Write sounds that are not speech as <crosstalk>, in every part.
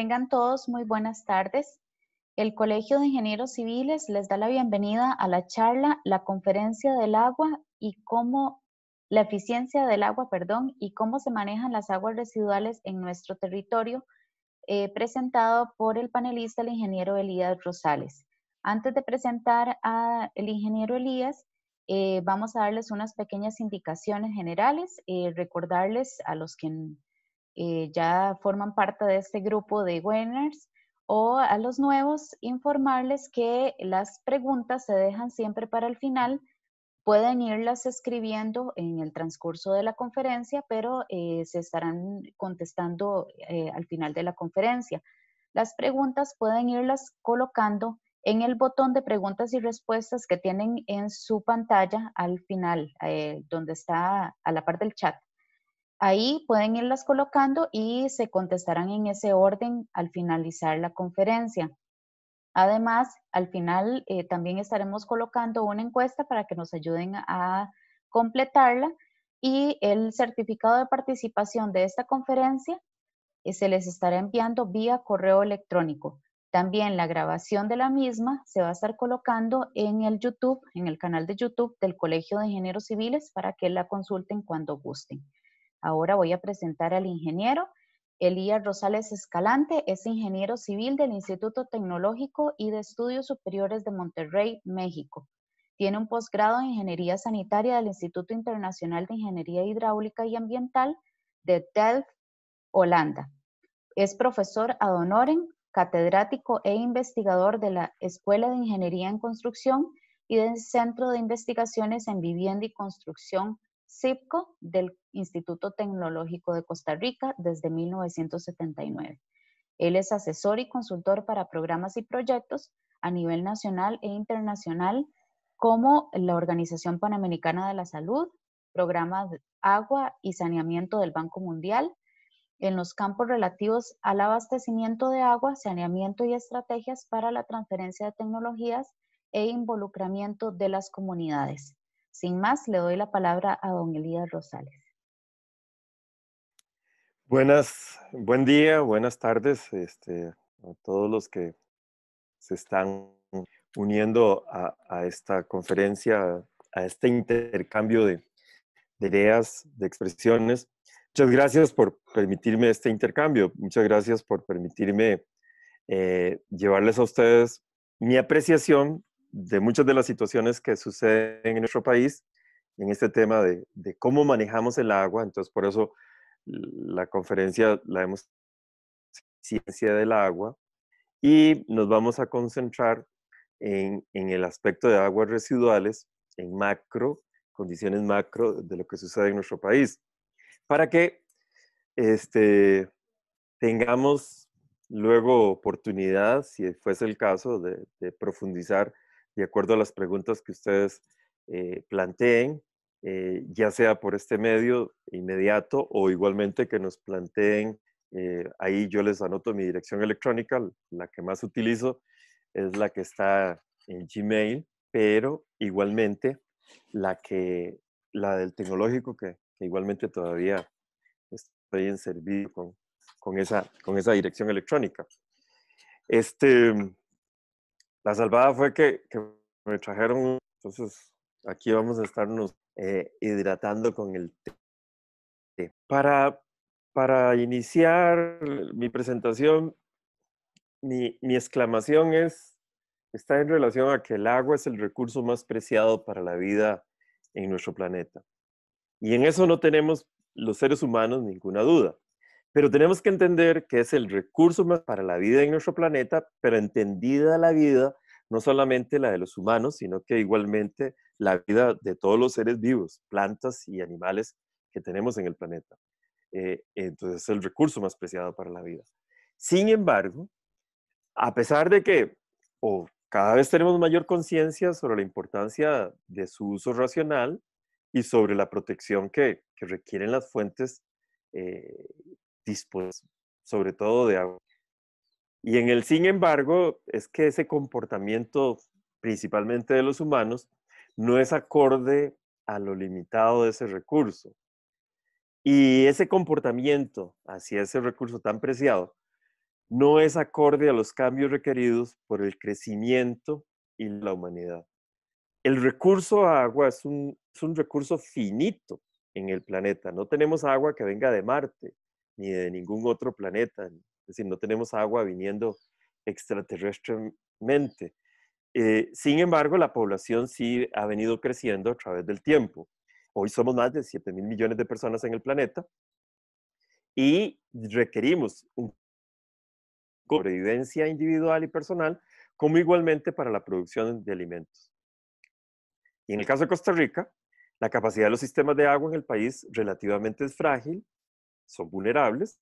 Tengan todos muy buenas tardes. El Colegio de Ingenieros Civiles les da la bienvenida a la charla La conferencia del agua y cómo la eficiencia del agua, perdón, y cómo se manejan las aguas residuales en nuestro territorio, eh, presentado por el panelista el ingeniero Elías Rosales. Antes de presentar al ingeniero Elías, eh, vamos a darles unas pequeñas indicaciones generales, eh, recordarles a los que eh, ya forman parte de este grupo de winners o a los nuevos informarles que las preguntas se dejan siempre para el final. Pueden irlas escribiendo en el transcurso de la conferencia, pero eh, se estarán contestando eh, al final de la conferencia. Las preguntas pueden irlas colocando en el botón de preguntas y respuestas que tienen en su pantalla al final, donde está a la par del chat. Ahí pueden irlas colocando y se contestarán en ese orden al finalizar la conferencia. Además, al final eh, también estaremos colocando una encuesta para que nos ayuden a completarla y el certificado de participación de esta conferencia eh, se les estará enviando vía correo electrónico. También la grabación de la misma se va a estar colocando en el YouTube, en el canal de YouTube del Colegio de Ingenieros Civiles para que la consulten cuando gusten. Ahora voy a presentar al ingeniero Elías Rosales Escalante, es ingeniero civil del Instituto Tecnológico y de Estudios Superiores de Monterrey, México. Tiene un posgrado en Ingeniería Sanitaria del Instituto Internacional de Ingeniería Hidráulica y Ambiental de Delft, Holanda. Es profesor ad honorem, catedrático e investigador de la Escuela de Ingeniería en Construcción y del Centro de Investigaciones en Vivienda y Construcción CIPCO del Instituto Tecnológico de Costa Rica desde 1979. Él es asesor y consultor para programas y proyectos a nivel nacional e internacional como la Organización Panamericana de la Salud, programas agua y saneamiento del Banco Mundial, en los campos relativos al abastecimiento de agua, saneamiento y estrategias para la transferencia de tecnologías e involucramiento de las comunidades. Sin más, le doy la palabra a don Elías Rosales. Buenas, buen día, buenas tardes este, a todos los que se están uniendo a, esta conferencia, a este intercambio de, ideas, de expresiones. Muchas gracias por permitirme este intercambio. Muchas gracias por permitirme eh, llevarles a ustedes mi apreciación de muchas de las situaciones que suceden en nuestro país en este tema de, cómo manejamos el agua. Entonces, por eso la conferencia la hemos ciencia del agua y nos vamos a concentrar en, el aspecto de aguas residuales, en macro, condiciones macro de lo que sucede en nuestro país, para que este, tengamos luego oportunidad, si fuese el caso, de profundizar de acuerdo a las preguntas que ustedes eh, planteen, eh, ya sea por este medio inmediato o igualmente que nos planteen. Eh, ahí yo les anoto mi dirección electrónica, la que más utilizo es la que está en Gmail, pero igualmente la que la del tecnológico que, igualmente todavía estoy en servicio con, con, esa, con esa dirección electrónica. Este, la salvada fue que, me trajeron, entonces aquí vamos a estarnos eh, hidratando con el té. Para, para iniciar mi presentación, mi, mi exclamación es, está en relación a que el agua es el recurso más preciado para la vida en nuestro planeta. Y en eso no tenemos los seres humanos ninguna duda. Pero tenemos que entender que es el recurso más para la vida en nuestro planeta, pero entendida la vida, no solamente la de los humanos, sino que igualmente la vida de todos los seres vivos, plantas y animales que tenemos en el planeta. Eh, entonces es el recurso más preciado para la vida. Sin embargo, a pesar de que cada vez tenemos mayor conciencia sobre la importancia de su uso racional y sobre la protección que, requieren las fuentes eh, pues sobre todo de agua. Y en el sin embargo, es que ese comportamiento, principalmente de los humanos, no es acorde a lo limitado de ese recurso. Y ese comportamiento hacia ese recurso tan preciado no es acorde a los cambios requeridos por el crecimiento y la humanidad. El recurso a agua es un, es un recurso finito en el planeta. No tenemos agua que venga de Marte, ni de ningún otro planeta. Es decir, no tenemos agua viniendo extraterrestremente. Eh, sin embargo, la población sí ha venido creciendo a través del tiempo. Hoy somos más de 7 mil millones de personas en el planeta y requerimos un sobrevivencia individual y personal, como igualmente para la producción de alimentos. Y en el caso de Costa Rica, la capacidad de los sistemas de agua en el país relativamente es frágil son vulnerables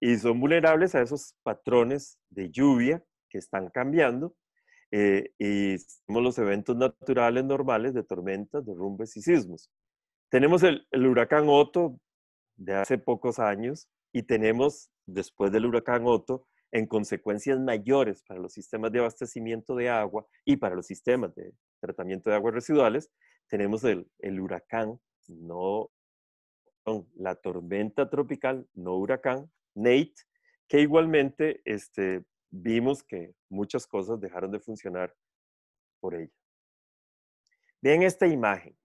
y son vulnerables a esos patrones de lluvia que están cambiando eh, y tenemos los eventos naturales normales de tormentas, derrumbes y sismos. Tenemos el, huracán Otto de hace pocos años y tenemos después del huracán Otto en consecuencias mayores para los sistemas de abastecimiento de agua y para los sistemas de tratamiento de aguas residuales, tenemos el, el huracán no la tormenta tropical, no huracán, Nate, que igualmente este, vimos que muchas cosas dejaron de funcionar por ella. Vean esta imagen.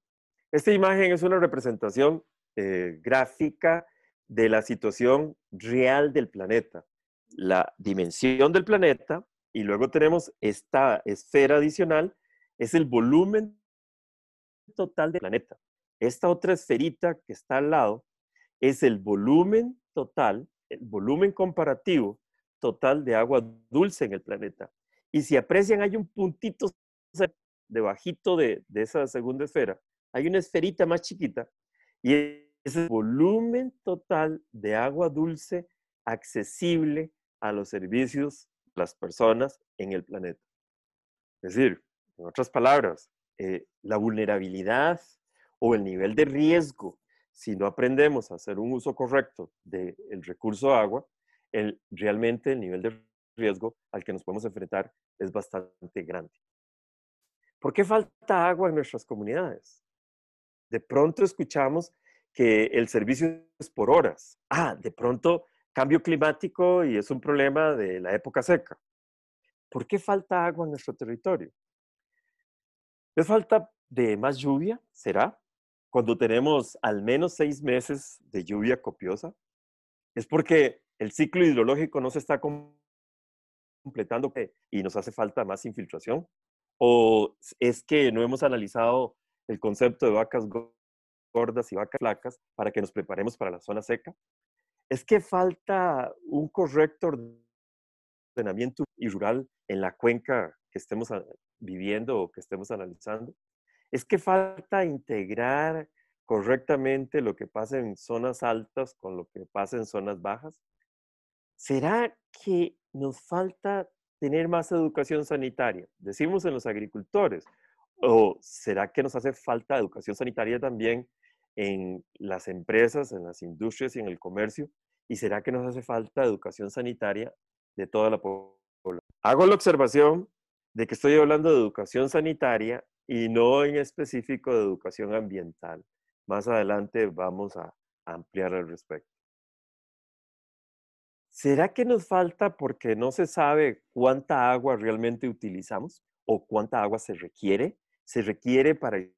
Esta imagen es una representación eh, gráfica de la situación real del planeta, la dimensión del planeta, y luego tenemos esta esfera adicional, es el volumen total del planeta. Esta otra esferita que está al lado es el volumen total, el volumen comparativo total de agua dulce en el planeta. Y si aprecian, hay un puntito debajito de, de esa segunda esfera. Hay una esferita más chiquita y es el volumen total de agua dulce accesible a los servicios las personas en el planeta. Es decir, en otras palabras, eh, la vulnerabilidad o el nivel de riesgo. Si no aprendemos a hacer un uso correcto del recurso agua, realmente el nivel de riesgo al que nos podemos enfrentar es bastante grande. ¿Por qué falta agua en nuestras comunidades? De pronto escuchamos que el servicio es por horas. Ah, de pronto cambio climático y es un problema de la época seca. ¿Por qué falta agua en nuestro territorio? ¿Es falta de más lluvia? ¿Será? cuando tenemos al menos seis meses de lluvia copiosa, es porque el ciclo hidrológico no se está completando y nos hace falta más infiltración. O es que no hemos analizado el concepto de vacas gordas y vacas flacas para que nos preparemos para la zona seca. Es que falta un correcto ordenamiento y rural en la cuenca que estemos viviendo o que estemos analizando es que falta integrar correctamente lo que pasa en zonas altas con lo que pasa en zonas bajas. ¿Será que nos falta tener más educación sanitaria? Decimos en los agricultores. ¿O será que nos hace falta educación sanitaria también en las empresas, en las industrias y en el comercio? ¿Y será que nos hace falta educación sanitaria de toda la población? Hago la observación de que estoy hablando de educación sanitaria y no en específico de educación ambiental. Más adelante vamos a ampliar al respecto. ¿Será que nos falta porque no se sabe cuánta agua realmente utilizamos o cuánta agua se requiere? Se requiere para el,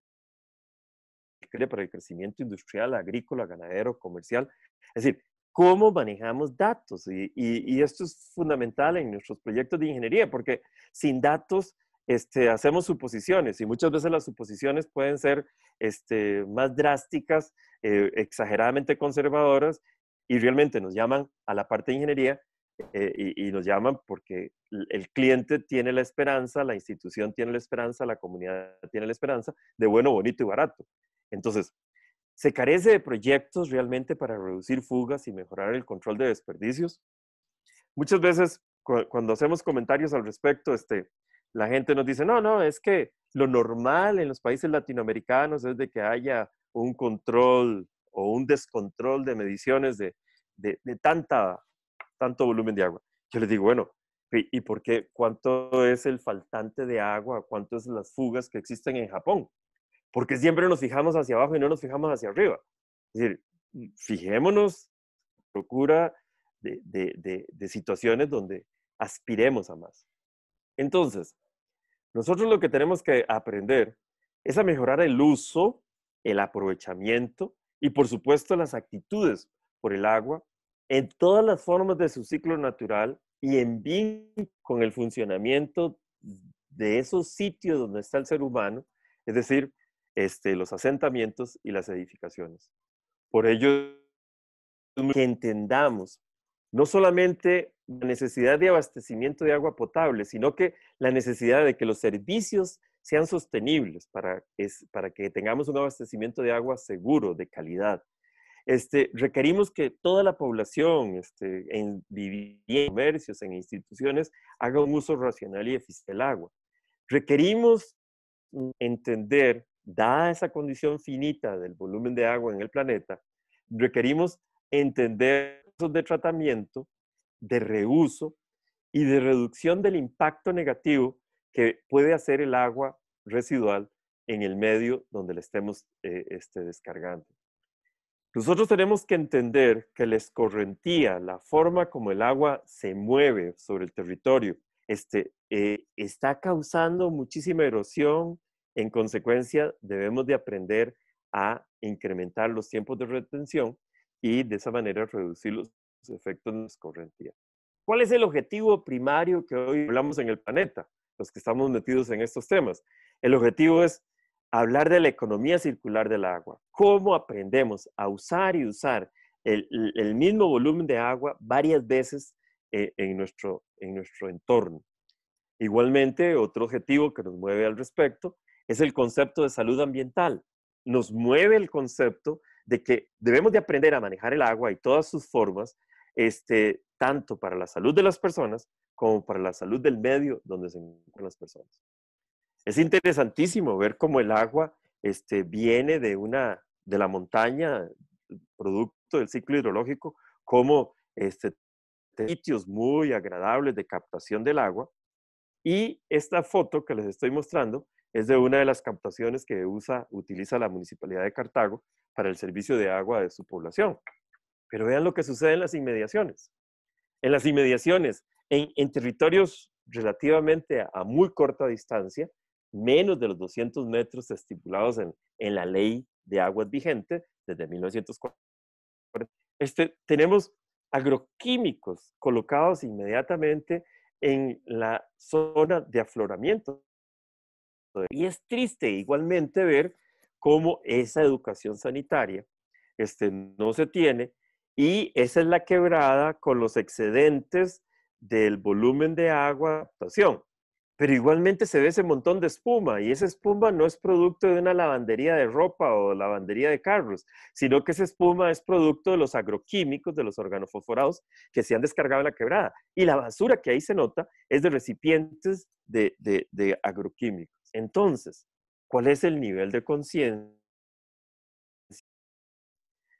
crecimiento industrial, agrícola, ganadero, comercial. Es decir, cómo manejamos datos. y, esto es fundamental en nuestros proyectos de ingeniería, porque sin datos este, hacemos suposiciones y muchas veces las suposiciones pueden ser este, más drásticas, eh, exageradamente conservadoras y realmente nos llaman a la parte de ingeniería eh, y, nos llaman porque el cliente tiene la esperanza, la institución tiene la esperanza, la comunidad tiene la esperanza de bueno, bonito y barato. Entonces, se carece de proyectos realmente para reducir fugas y mejorar el control de desperdicios. Muchas veces cuando hacemos comentarios al respecto, este, la gente nos dice, no, no, es que lo normal en los países latinoamericanos es de que haya un control o un descontrol de mediciones de, de, tanta, tanto volumen de agua. Yo les digo, bueno, ¿y por qué? ¿Cuánto es el faltante de agua? ¿Cuánto es las fugas que existen en Japón? Porque siempre nos fijamos hacia abajo y no nos fijamos hacia arriba. Es decir, mm, fijémonos, procura de, de situaciones donde aspiremos a más. Entonces, nosotros lo que tenemos que aprender es a mejorar el uso, el aprovechamiento y por supuesto las actitudes por el agua en todas las formas de su ciclo natural y en bien con el funcionamiento de esos sitios donde está el ser humano, es decir, este, los asentamientos y las edificaciones. Por ello, que entendamos no solamente la necesidad de abastecimiento de agua potable, sino que la necesidad de que los servicios sean sostenibles para, para que tengamos un abastecimiento de agua seguro, de calidad. Este, requerimos que toda la población, este, en viviendas, comercios, en instituciones, haga un uso racional y eficiente del agua. Requerimos entender, dada esa condición finita del volumen de agua en el planeta, requerimos entender de tratamiento, de reuso y de reducción del impacto negativo que puede hacer el agua residual en el medio donde la estemos eh, este, descargando. Nosotros tenemos que entender que la escorrentía, la forma como el agua se mueve sobre el territorio, este, eh, está causando muchísima erosión. En consecuencia, debemos de aprender a incrementar los tiempos de retención y de esa manera reducir los efectos de las corrientes. ¿Cuál es el objetivo primario que hoy hablamos en el planeta? Los que estamos metidos en estos temas. El objetivo es hablar de la economía circular del agua. ¿Cómo aprendemos a usar y usar el, mismo volumen de agua varias veces eh, en, nuestro, en nuestro entorno? Igualmente, otro objetivo que nos mueve al respecto es el concepto de salud ambiental. Nos mueve el concepto de que debemos de aprender a manejar el agua y todas sus formas, este, tanto para la salud de las personas como para la salud del medio donde se encuentran las personas. Es interesantísimo ver cómo el agua este, viene de, una, de la montaña, producto del ciclo hidrológico, como este, sitios muy agradables de captación del agua. Y esta foto que les estoy mostrando es de una de las captaciones que usa, utiliza la Municipalidad de Cartago para el servicio de agua de su población. Pero vean lo que sucede en las inmediaciones. En las inmediaciones, en, territorios relativamente a, muy corta distancia, menos de los 200 metros estipulados en, la ley de aguas vigente desde 1940, este, tenemos agroquímicos colocados inmediatamente en la zona de afloramiento. Y es triste igualmente ver cómo esa educación sanitaria este, no se tiene y esa es la quebrada con los excedentes del volumen de agua de adaptación. Pero igualmente se ve ese montón de espuma y esa espuma no es producto de una lavandería de ropa o lavandería de carros, sino que esa espuma es producto de los agroquímicos, de los organofosforados que se han descargado en la quebrada. Y la basura que ahí se nota es de recipientes de agroquímicos. Entonces, cuál es el nivel de conciencia.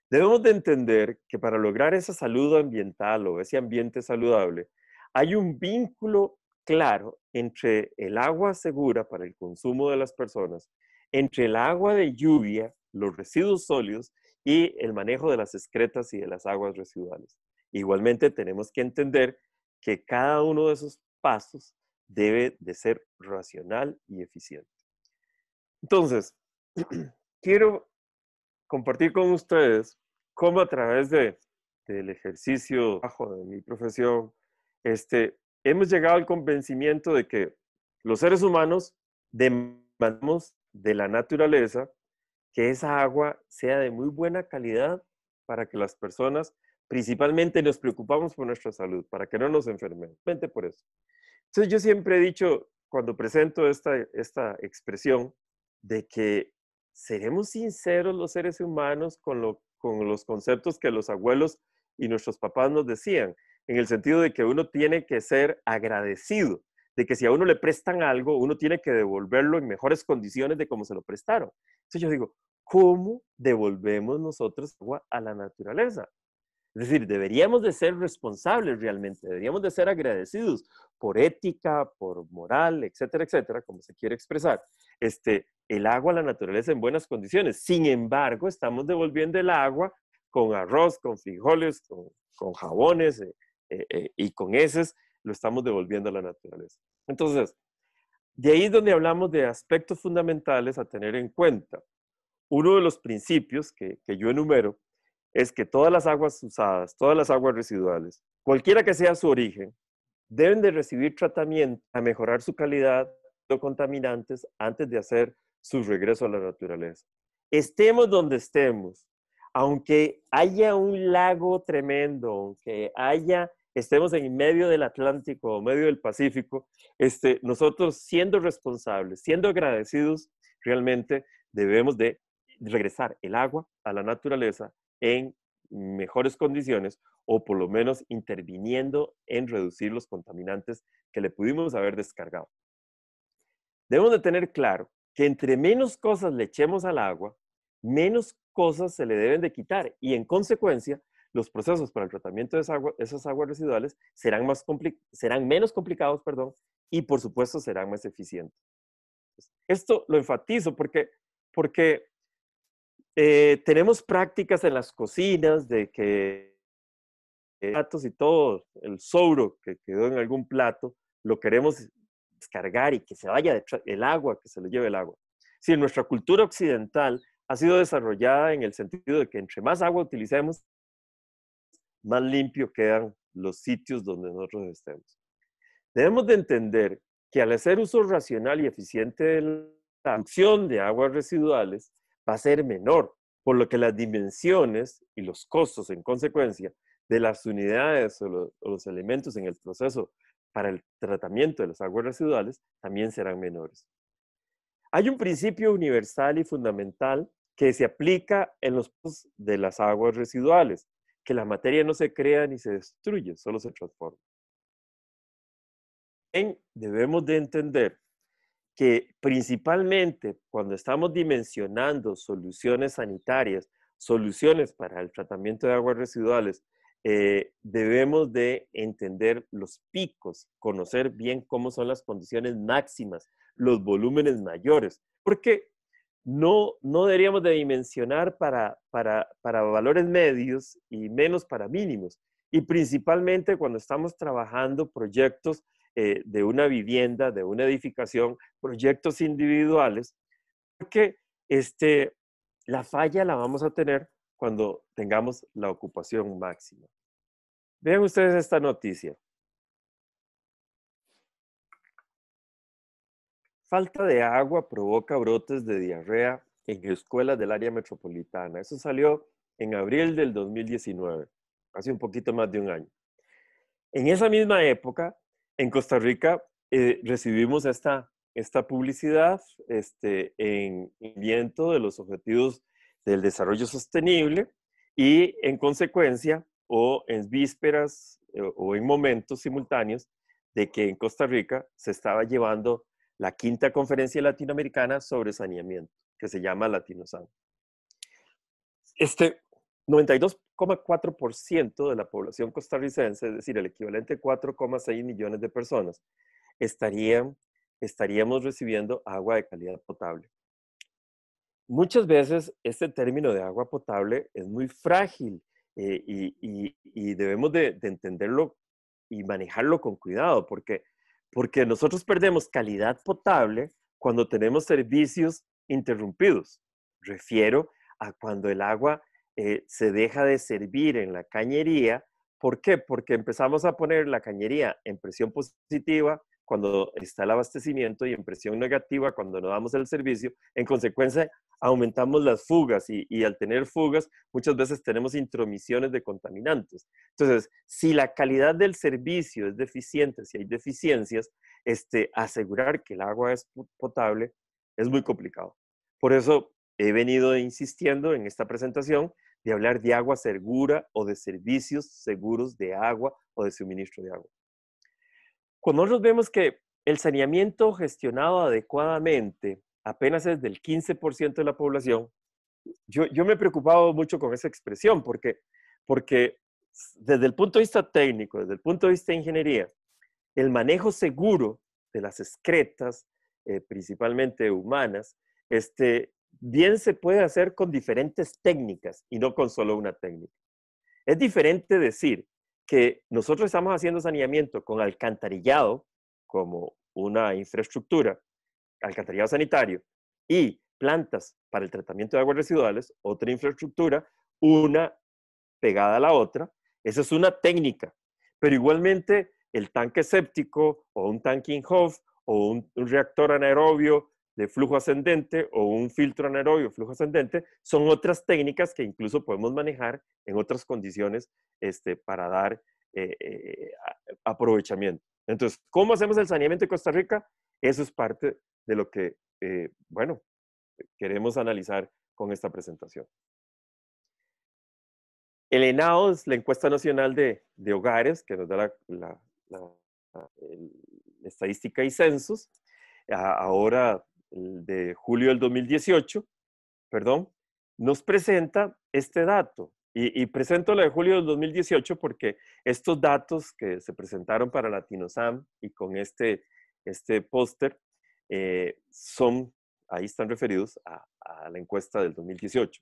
Debemos de entender que para lograr esa salud ambiental o ese ambiente saludable, hay un vínculo claro entre el agua segura para el consumo de las personas, entre el agua de lluvia, los residuos sólidos y el manejo de las excretas y de las aguas residuales. Igualmente tenemos que entender que cada uno de esos pasos debe de ser racional y eficiente. Entonces, <clears throat> quiero compartir con ustedes cómo a través del ejercicio bajo de mi profesión, este, hemos llegado al convencimiento de que los seres humanos demandamos de la naturaleza que esa agua sea de muy buena calidad para que las personas principalmente nos preocupamos por nuestra salud, para que no nos enfermemos. Vente por eso. Entonces yo siempre he dicho, cuando presento esta expresión, de que seremos sinceros los seres humanos con, lo, con los conceptos que los abuelos y nuestros papás nos decían, en el sentido de que uno tiene que ser agradecido, de que si a uno le prestan algo, uno tiene que devolverlo en mejores condiciones de cómo se lo prestaron. Entonces yo digo, ¿cómo devolvemos nosotros agua a la naturaleza? Es decir, deberíamos de ser responsables realmente, deberíamos de ser agradecidos por ética, por moral, etcétera, etcétera, como se quiere expresar. Este, el agua a la naturaleza en buenas condiciones. Sin embargo, estamos devolviendo el agua con arroz, con frijoles, con, jabones eh, eh, eh, y con heces, lo estamos devolviendo a la naturaleza. Entonces, de ahí es donde hablamos de aspectos fundamentales a tener en cuenta. Uno de los principios que, que yo enumero es que todas las aguas usadas, todas las aguas residuales, cualquiera que sea su origen, deben de recibir tratamiento a mejorar su calidad de contaminantes antes de hacer su regreso a la naturaleza. Estemos donde estemos, aunque haya un lago tremendo, aunque haya, estemos en medio del Atlántico o medio del Pacífico, este, nosotros siendo responsables, siendo agradecidos, realmente debemos de regresar el agua a la naturaleza en mejores condiciones o por lo menos interviniendo en reducir los contaminantes que le pudimos haber descargado. Debemos de tener claro que entre menos cosas le echemos al agua, menos cosas se le deben de quitar y en consecuencia los procesos para el tratamiento de esas, aguas, residuales serán, más serán menos complicados perdón, y por supuesto serán más eficientes. Esto lo enfatizo porque, porque eh, tenemos prácticas en las cocinas de que eh, platos y todo, el sobro que quedó en algún plato, lo queremos descargar y que se vaya el agua, que se lo lleve el agua. Si en nuestra cultura occidental ha sido desarrollada en el sentido de que entre más agua utilicemos, más limpio quedan los sitios donde nosotros estemos. Debemos de entender que al hacer uso racional y eficiente de la acción de aguas residuales va a ser menor, por lo que las dimensiones y los costos en consecuencia de las unidades o los elementos en el proceso para el tratamiento de las aguas residuales también serán menores. Hay un principio universal y fundamental que se aplica en los de las aguas residuales, que la materia no se crea ni se destruye, solo se transforma. En, debemos de entender que principalmente cuando estamos dimensionando soluciones sanitarias, soluciones para el tratamiento de aguas residuales eh, debemos de entender los picos, conocer bien cómo son las condiciones máximas, los volúmenes mayores, porque no, no deberíamos de dimensionar para, para, para valores medios y menos para mínimos. Y principalmente cuando estamos trabajando proyectos eh, de una vivienda, de una edificación, proyectos individuales, porque este, la falla la vamos a tener cuando tengamos la ocupación máxima. Vean ustedes esta noticia. Falta de agua provoca brotes de diarrea en escuelas del área metropolitana. Eso salió en abril del 2019, hace un poquito más de un año. En esa misma época, en Costa Rica, eh, recibimos esta, esta publicidad este, en viento de los objetivos del desarrollo sostenible y en consecuencia o en vísperas eh, o en momentos simultáneos de que en Costa Rica se estaba llevando la quinta conferencia latinoamericana sobre saneamiento, que se llama LatinoSan. Este 92,4% de la población costarricense, es decir, el equivalente a 4,6 millones de personas, estarían, estaríamos recibiendo agua de calidad potable muchas veces este término de agua potable es muy frágil eh, y, debemos de, entenderlo y manejarlo con cuidado, porque, porque nosotros perdemos calidad potable cuando tenemos servicios interrumpidos. Refiero a cuando el agua eh, se deja de servir en la cañería. ¿Por qué? Porque empezamos a poner la cañería en presión positiva, cuando está el abastecimiento y en presión negativa cuando no damos el servicio, en consecuencia aumentamos las fugas y, y, al tener fugas muchas veces tenemos intromisiones de contaminantes. Entonces, si la calidad del servicio es deficiente, si hay deficiencias, este, asegurar que el agua es potable es muy complicado. Por eso he venido insistiendo en esta presentación de hablar de agua segura o de servicios seguros de agua o de suministro de agua. Cuando nosotros vemos que el saneamiento gestionado adecuadamente apenas es del 15% de la población, yo, yo, me he preocupado mucho con esa expresión porque, porque desde el punto de vista técnico, desde el punto de vista de ingeniería, el manejo seguro de las excretas, eh, principalmente humanas, este, bien se puede hacer con diferentes técnicas y no con solo una técnica. Es diferente decir, que nosotros estamos haciendo saneamiento con alcantarillado como una infraestructura, alcantarillado sanitario, y plantas para el tratamiento de aguas residuales, otra infraestructura, una pegada a la otra. Esa es una técnica, pero igualmente el tanque séptico o un tanque in o un reactor anaerobio de flujo ascendente o un filtro anaerobio flujo ascendente, son otras técnicas que incluso podemos manejar en otras condiciones este, para dar eh, eh, aprovechamiento. Entonces, ¿cómo hacemos el saneamiento de Costa Rica? Eso es parte de lo que, eh, bueno, queremos analizar con esta presentación. El es la encuesta nacional de, hogares, que nos da la, la estadística y censos, ahora de julio del 2018, perdón, nos presenta este dato. Y, presento la de julio del 2018 porque estos datos que se presentaron para LatinoSam y con este, este póster eh, son, ahí están referidos a, a la encuesta del 2018.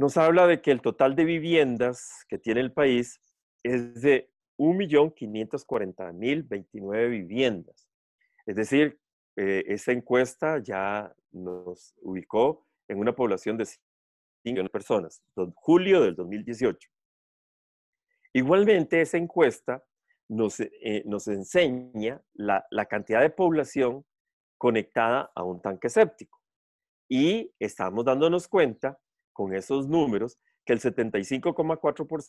Nos habla de que el total de viviendas que tiene el país es de 1.540.029 viviendas. Es decir, eh, esa encuesta ya nos ubicó en una población de 5 personas, en julio del 2018. Igualmente, esa encuesta nos, eh, nos enseña la, la cantidad de población conectada a un tanque séptico. Y estamos dándonos cuenta con esos números que el 75,4%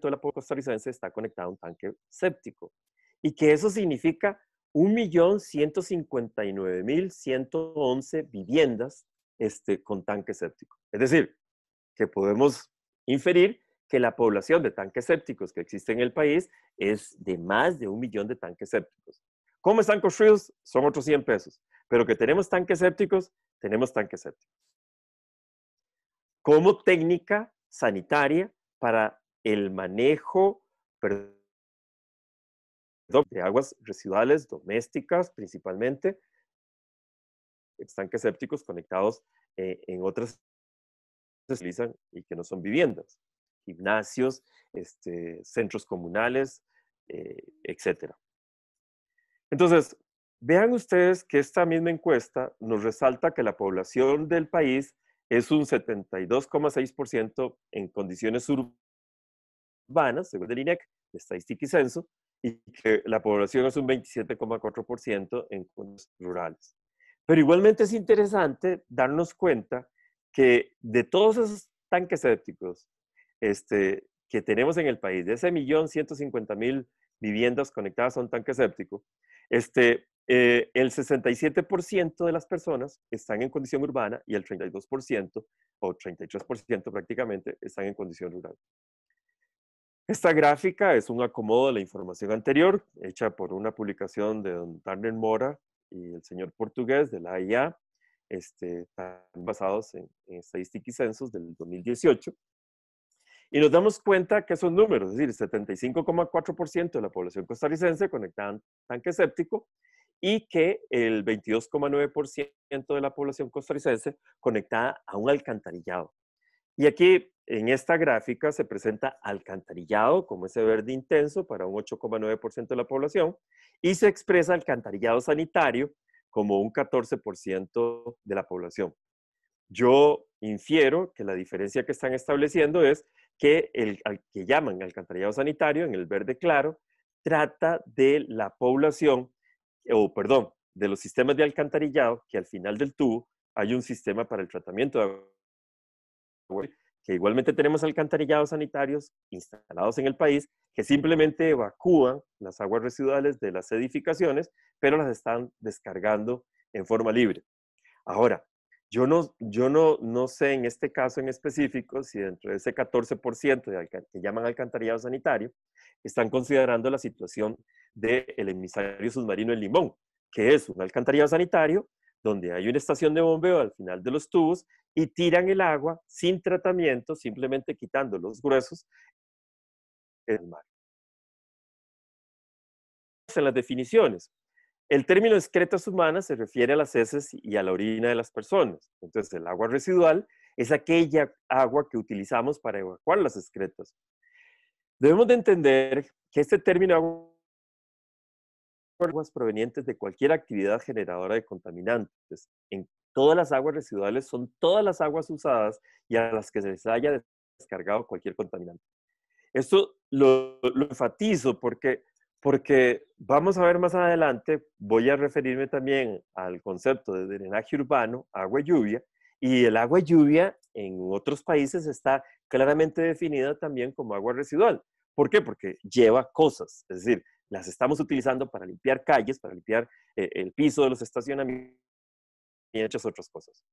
de la población costarricense está conectada a un tanque séptico. Y que eso significa 1.159.111 viviendas este, con tanque sépticos. Es decir, que podemos inferir que la población de tanques sépticos que existe en el país es de más de un millón de tanques sépticos. ¿Cómo están construidos? Son otros 100 pesos. Pero que tenemos tanques sépticos, tenemos tanques sépticos. Como técnica sanitaria para el manejo, de eh, aguas residuales domésticas principalmente, estanques sépticos conectados eh, en otras que se utilizan y que no son viviendas, gimnasios, este, centros comunales, eh, etc. Entonces, vean ustedes que esta misma encuesta nos resalta que la población del país es un 72,6% en condiciones urbanas, según el INEC, de Estadística y Censo, y que la población es un 27,4% en zonas rurales. Pero igualmente es interesante darnos cuenta que de todos esos tanques sépticos este, que tenemos en el país, de ese millón 150 mil viviendas conectadas a un tanque séptico, este, eh, el 67% de las personas están en condición urbana y el 32% o 33% prácticamente están en condición rural. Esta gráfica es un acomodo de la información anterior, hecha por una publicación de don Darnell Mora y el señor portugués de la AIA, este, basados en, estadísticas estadística y censos del 2018. Y nos damos cuenta que esos números, es decir, 75,4% de la población costarricense conectada a tanque séptico y que el 22,9% de la población costarricense conectada a un alcantarillado. Y aquí en esta gráfica se presenta alcantarillado como ese verde intenso para un 8,9% de la población y se expresa alcantarillado sanitario como un 14% de la población. Yo infiero que la diferencia que están estableciendo es que el que llaman alcantarillado sanitario en el verde claro trata de la población, o perdón, de los sistemas de alcantarillado que al final del tubo hay un sistema para el tratamiento de agua que igualmente tenemos alcantarillados sanitarios instalados en el país que simplemente evacúan las aguas residuales de las edificaciones, pero las están descargando en forma libre. Ahora, yo no, yo no, no sé en este caso en específico si dentro de ese 14% que llaman alcantarillado sanitario están considerando la situación del emisario submarino El Limón, que es un alcantarillado sanitario donde hay una estación de bombeo al final de los tubos y tiran el agua sin tratamiento, simplemente quitando los gruesos en el mar. En las definiciones, el término excretas humanas se refiere a las heces y a la orina de las personas. Entonces, el agua residual es aquella agua que utilizamos para evacuar las excretas. Debemos de entender que este término agua aguas provenientes de cualquier actividad generadora de contaminantes. En todas las aguas residuales son todas las aguas usadas y a las que se les haya descargado cualquier contaminante. Esto lo, enfatizo porque, porque vamos a ver más adelante, voy a referirme también al concepto de drenaje urbano, agua lluvia, y el agua lluvia en otros países está claramente definida también como agua residual. ¿Por qué? Porque lleva cosas, es decir, las estamos utilizando para limpiar calles, para limpiar eh, el piso de los estacionamientos y muchas otras cosas.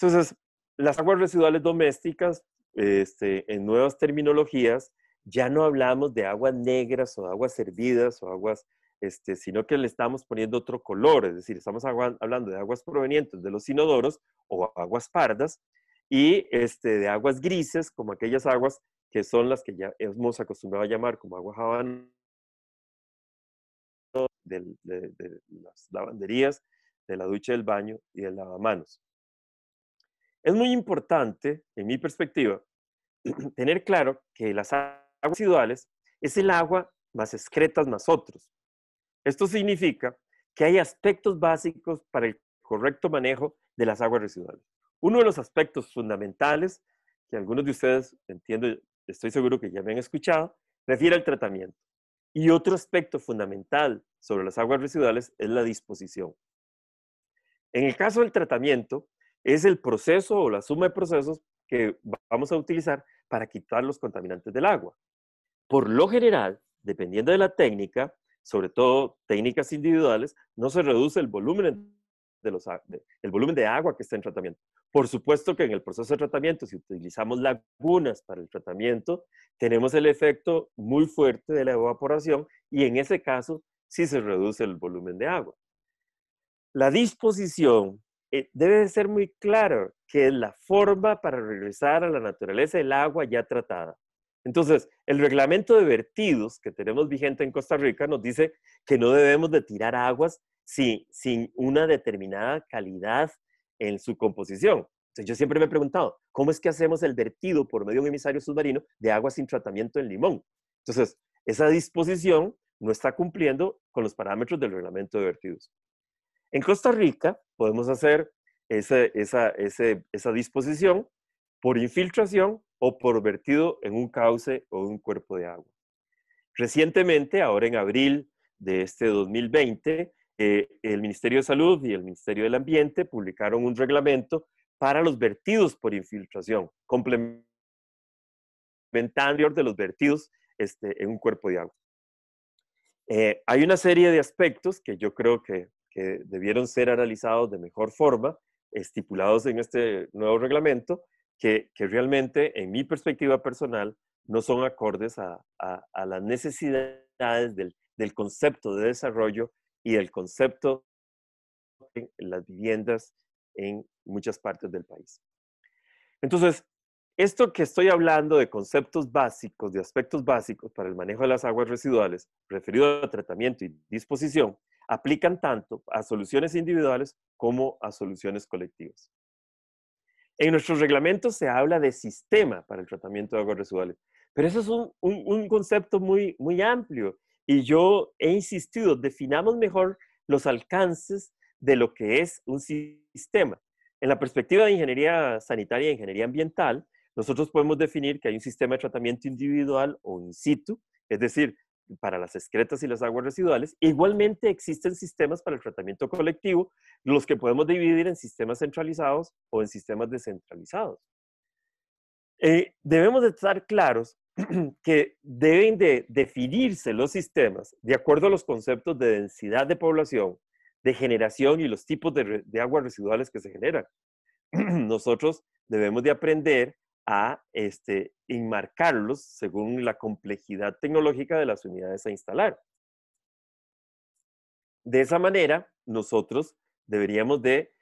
Entonces, las aguas residuales domésticas, este, en nuevas terminologías, ya no hablamos de aguas negras o de aguas hervidas o aguas, este, sino que le estamos poniendo otro color, es decir, estamos hablando de aguas provenientes de los inodoros o aguas pardas y este, de aguas grises, como aquellas aguas que son las que ya hemos acostumbrado a llamar como aguas habanas de, las lavanderías, de la ducha del baño y del lavamanos. Es muy importante, en mi perspectiva, <clears throat> tener claro que las aguas residuales es el agua más excretas más otros. Esto significa que hay aspectos básicos para el correcto manejo de las aguas residuales. Uno de los aspectos fundamentales, que algunos de ustedes, entiendo, estoy seguro que ya me han escuchado, refiere al tratamiento. Y otro aspecto fundamental sobre las aguas residuales es la disposición. En el caso del tratamiento, es el proceso o la suma de procesos que vamos a utilizar para quitar los contaminantes del agua. Por lo general, dependiendo de la técnica, sobre todo técnicas individuales, no se reduce el volumen de, el volumen de agua que está en tratamiento. Por supuesto que en el proceso de tratamiento, si utilizamos lagunas para el tratamiento, tenemos el efecto muy fuerte de la evaporación y en ese caso si se reduce el volumen de agua. La disposición eh, debe ser muy clara, que es la forma para regresar a la naturaleza el agua ya tratada. Entonces, el reglamento de vertidos que tenemos vigente en Costa Rica nos dice que no debemos de tirar aguas sin, sin una determinada calidad en su composición. Entonces, yo siempre me he preguntado, ¿cómo es que hacemos el vertido por medio de un emisario submarino de agua sin tratamiento en limón? Entonces, esa disposición no está cumpliendo con los parámetros del reglamento de vertidos. En Costa Rica podemos hacer esa, disposición por infiltración o por vertido en un cauce o un cuerpo de agua. Recientemente, ahora en abril de este 2020, eh, el Ministerio de Salud y el Ministerio del Ambiente publicaron un reglamento para los vertidos por infiltración, complementario de los vertidos este, en un cuerpo de agua. Eh, hay una serie de aspectos que yo creo que, debieron ser analizados de mejor forma, estipulados en este nuevo reglamento, que, realmente, en mi perspectiva personal, no son acordes a, las necesidades del, del, concepto de desarrollo y del concepto de las viviendas en muchas partes del país. Entonces, esto que estoy hablando de conceptos básicos, de aspectos básicos para el manejo de las aguas residuales, referido a tratamiento y disposición, aplican tanto a soluciones individuales como a soluciones colectivas. En nuestros reglamentos se habla de sistema para el tratamiento de aguas residuales, pero eso es un, concepto muy, muy amplio y yo he insistido, definamos mejor los alcances de lo que es un sistema. En la perspectiva de ingeniería sanitaria e ingeniería ambiental, nosotros podemos definir que hay un sistema de tratamiento individual o in situ, es decir, para las excretas y las aguas residuales. Igualmente existen sistemas para el tratamiento colectivo, los que podemos dividir en sistemas centralizados o en sistemas descentralizados. Eh, debemos de estar claros <clears throat> que deben de definirse los sistemas de acuerdo a los conceptos de densidad de población, de generación y los tipos de, de aguas residuales que se generan. <clears throat> Nosotros debemos de aprender a este, enmarcarlos según la complejidad tecnológica de las unidades a instalar. De esa manera, nosotros deberíamos de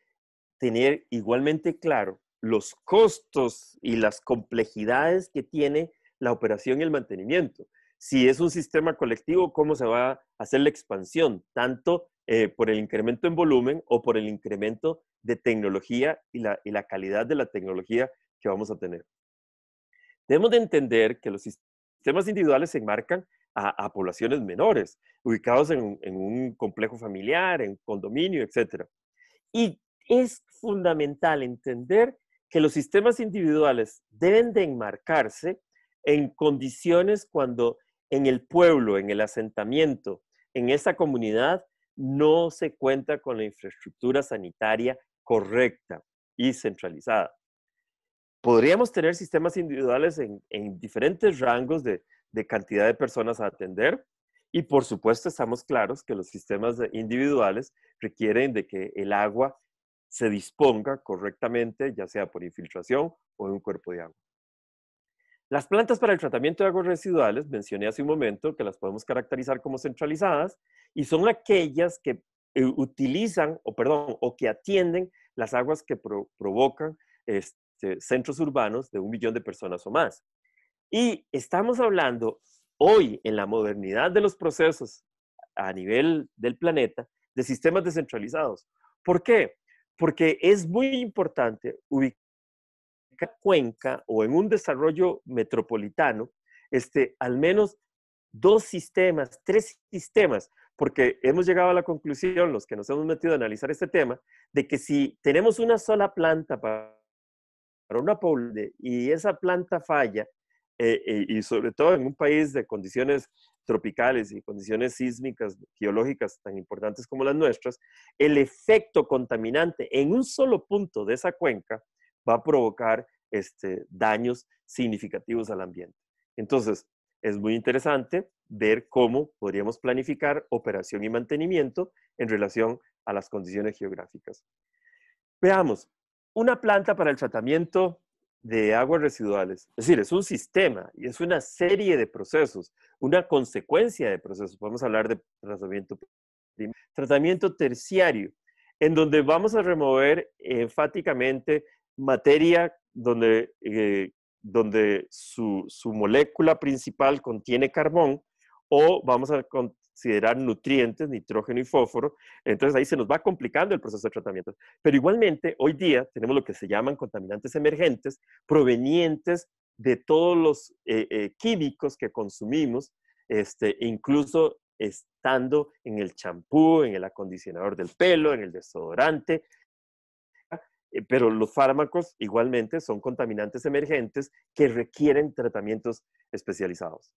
tener igualmente claro los costos y las complejidades que tiene la operación y el mantenimiento. Si es un sistema colectivo, cómo se va a hacer la expansión, tanto eh, por el incremento en volumen o por el incremento de tecnología y la, y la calidad de la tecnología que vamos a tener. Debemos de entender que los sistemas individuales se enmarcan a, poblaciones menores, ubicados en, en, un complejo familiar, en condominio, etc. Y es fundamental entender que los sistemas individuales deben de enmarcarse en condiciones cuando en el pueblo, en el asentamiento, en esa comunidad, no se cuenta con la infraestructura sanitaria correcta y centralizada podríamos tener sistemas individuales en, diferentes rangos de, cantidad de personas a atender y por supuesto estamos claros que los sistemas individuales requieren de que el agua se disponga correctamente, ya sea por infiltración o en un cuerpo de agua. Las plantas para el tratamiento de aguas residuales, mencioné hace un momento que las podemos caracterizar como centralizadas y son aquellas que eh, utilizan o perdón o que atienden las aguas que provocan este, este, centros urbanos de un millón de personas o más. Y estamos hablando hoy en la modernidad de los procesos a nivel del planeta de sistemas descentralizados. ¿Por qué? Porque es muy importante ubicar Cuenca o en un desarrollo metropolitano, este, al menos dos sistemas, tres sistemas, porque hemos llegado a la conclusión, los que nos hemos metido a analizar este tema, de que si tenemos una sola planta para para una y esa planta falla, eh, eh, y sobre todo en un país de condiciones tropicales y condiciones sísmicas, geológicas tan importantes como las nuestras, el efecto contaminante en un solo punto de esa cuenca va a provocar este, daños significativos al ambiente. Entonces, es muy interesante ver cómo podríamos planificar operación y mantenimiento en relación a las condiciones geográficas. Veamos, una planta para el tratamiento de aguas residuales, es decir, es un sistema y es una serie de procesos, una consecuencia de procesos. vamos a hablar de tratamiento, tratamiento terciario, en donde vamos a remover enfáticamente materia donde, eh, donde su, su molécula principal contiene carbón o vamos a, considerar nutrientes, nitrógeno y fósforo. Entonces ahí se nos va complicando el proceso de tratamiento. Pero igualmente, hoy día tenemos lo que se llaman contaminantes emergentes provenientes de todos los eh, eh, químicos que consumimos, este, incluso estando en el champú, en el acondicionador del pelo, en el desodorante, eh, pero los fármacos igualmente son contaminantes emergentes que requieren tratamientos especializados.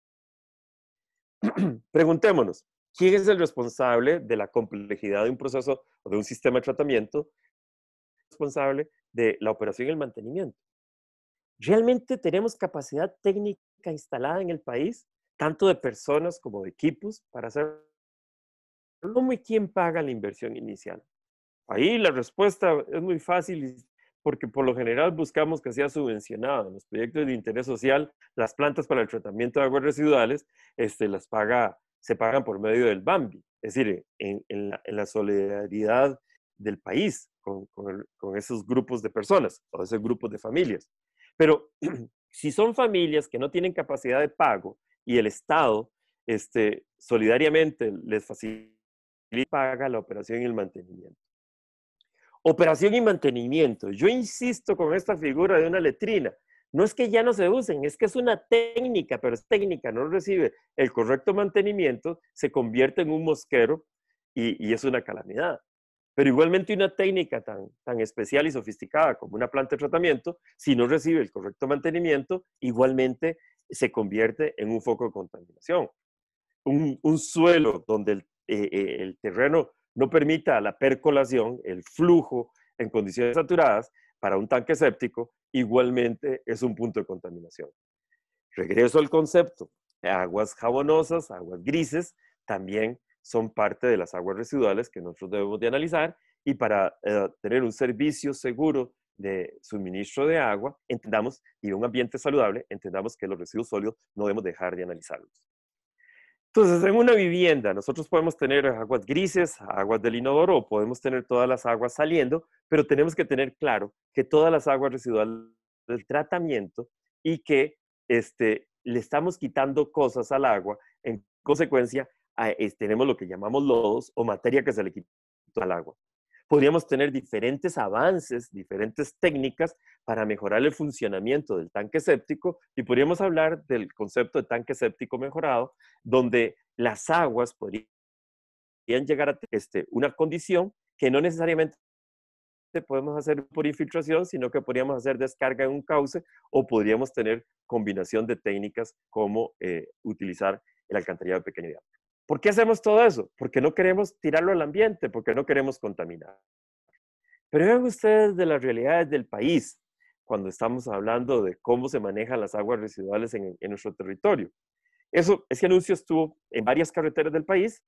<clears throat> Preguntémonos, ¿Quién es el responsable de la complejidad de un proceso o de un sistema de tratamiento? Responsable de la operación y el mantenimiento. ¿Realmente tenemos capacidad técnica instalada en el país, tanto de personas como de equipos, para hacer? ¿Cómo ¿Y quién paga la inversión inicial? Ahí la respuesta es muy fácil porque por lo general buscamos que sea subvencionado. En los proyectos de interés social, las plantas para el tratamiento de aguas residuales este, las paga se pagan por medio del BAMBI, es decir, en, la, solidaridad del país con, esos grupos de personas o esos grupos de familias. Pero <clears throat> si son familias que no tienen capacidad de pago y el Estado este, solidariamente les facilita paga la operación y el mantenimiento. Operación y mantenimiento. Yo insisto con esta figura de una letrina. No es que ya no se usen, es que es una técnica, pero es técnica no recibe el correcto mantenimiento, se convierte en un mosquero y, es una calamidad. Pero igualmente una técnica tan, especial y sofisticada como una planta de tratamiento, si no recibe el correcto mantenimiento, igualmente se convierte en un foco de contaminación. Un, suelo donde el, eh, eh, el terreno no permita la percolación, el flujo en condiciones saturadas para un tanque séptico, igualmente es un punto de contaminación. Regreso al concepto, aguas jabonosas, aguas grises, también son parte de las aguas residuales que nosotros debemos de analizar y para eh, tener un servicio seguro de suministro de agua, entendamos, y un ambiente saludable, entendamos que los residuos sólidos no debemos dejar de analizarlos. Entonces, en una vivienda nosotros podemos tener aguas grises, aguas del inodoro podemos tener todas las aguas saliendo, pero tenemos que tener claro que todas las aguas residuales del tratamiento y que este, le estamos quitando cosas al agua. En consecuencia, tenemos lo que llamamos lodos o materia que se le quita al agua podríamos tener diferentes avances, diferentes técnicas para mejorar el funcionamiento del tanque séptico y podríamos hablar del concepto de tanque séptico mejorado, donde las aguas podrían llegar a este, una condición que no necesariamente podemos hacer por infiltración, sino que podríamos hacer descarga en un cauce o podríamos tener combinación de técnicas como eh, utilizar el alcantarillado de pequeño diámetro. ¿Por qué hacemos todo eso? Porque no queremos tirarlo al ambiente, porque no queremos contaminar. Pero vean ustedes de las realidades del país cuando estamos hablando de cómo se manejan las aguas residuales en, nuestro territorio. Eso, ese anuncio estuvo en varias carreteras del país.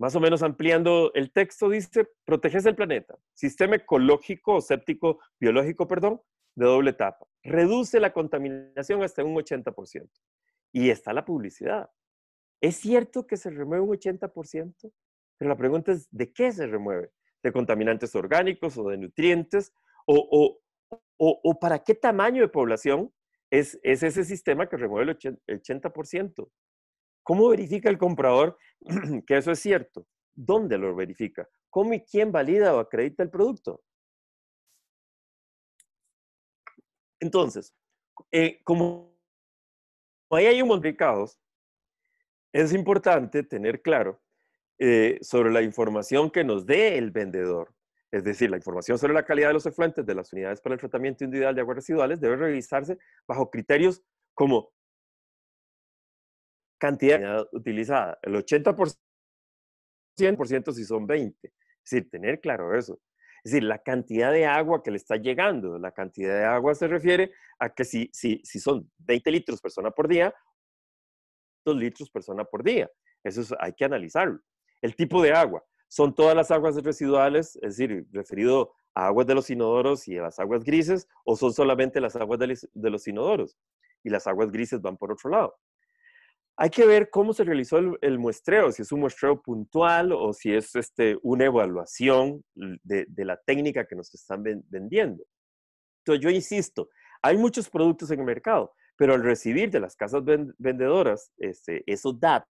Más o menos ampliando el texto, dice, protege el planeta, sistema ecológico o séptico biológico, perdón, de doble etapa. Reduce la contaminación hasta un 80%. Y está la publicidad. Es cierto que se remueve un 80%, pero la pregunta es, ¿de qué se remueve? ¿De contaminantes orgánicos o de nutrientes? ¿O, o, para qué tamaño de población es, es ese sistema que remueve el 80%? ¿Cómo verifica el comprador <clears throat> que eso es cierto? ¿Dónde lo verifica? ¿Cómo y quién valida o acredita el producto? Entonces, eh, como ahí hay un montón es importante tener claro eh, sobre la información que nos dé el vendedor. Es decir, la información sobre la calidad de los efluentes de las unidades para el tratamiento individual de aguas residuales debe revisarse bajo criterios como cantidad utilizada, el 80%, 100% si son 20. Es decir, tener claro eso. Es decir, la cantidad de agua que le está llegando. La cantidad de agua se refiere a que si, si, si son 20 litros persona por día litros persona por día. Eso hay que analizarlo. El tipo de agua. Son todas las aguas residuales, es decir, referido a aguas de los inodoros y a las aguas grises, o son solamente las aguas de los inodoros y las aguas grises van por otro lado. Hay que ver cómo se realizó el, muestreo, si es un muestreo puntual o si es este, una evaluación de, de la técnica que nos están vendiendo. Entonces, yo insisto, hay muchos productos en el mercado, pero al recibir de las casas vendedoras este, esos datos,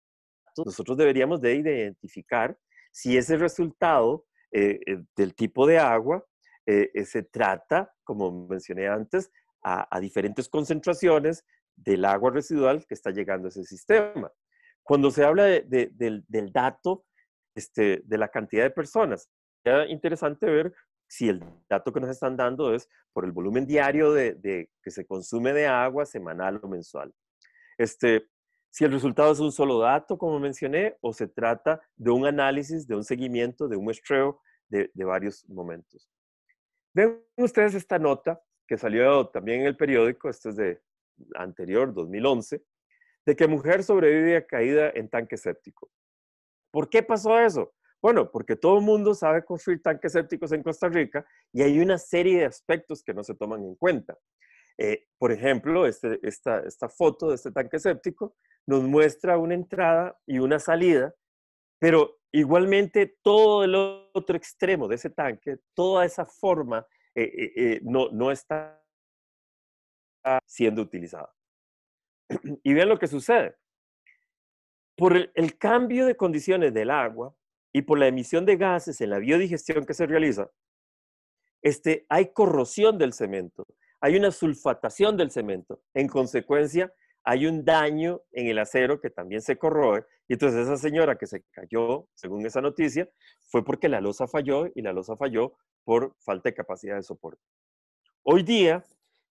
nosotros deberíamos de identificar si ese resultado eh, eh, del tipo de agua eh, se trata, como mencioné antes, a, diferentes concentraciones del agua residual que está llegando a ese sistema. Cuando se habla del, dato este, de la cantidad de personas, era interesante ver si el dato que nos están dando es por el volumen diario de, que se consume de agua semanal o mensual. Este, si el resultado es un solo dato, como mencioné, o se trata de un análisis, de un seguimiento, de un muestreo de, varios momentos. Ven ustedes esta nota que salió también en el periódico, esto es de anterior, 2011, de que mujer sobrevive a caída en tanque séptico. ¿Por qué pasó eso? Bueno, porque todo el mundo sabe construir tanques sépticos en Costa Rica y hay una serie de aspectos que no se toman en cuenta. Eh, por ejemplo, este, esta, foto de este tanque séptico nos muestra una entrada y una salida, pero igualmente todo el otro extremo de ese tanque, toda esa forma eh, eh, no, no está siendo utilizada. <clears throat> Y vean lo que sucede. Por el cambio de condiciones del agua, y por la emisión de gases en la biodigestión que se realiza, este, hay corrosión del cemento, hay una sulfatación del cemento. En consecuencia, hay un daño en el acero que también se corroe. Y entonces esa señora que se cayó, según esa noticia, fue porque la losa falló y la losa falló por falta de capacidad de soporte. Hoy día,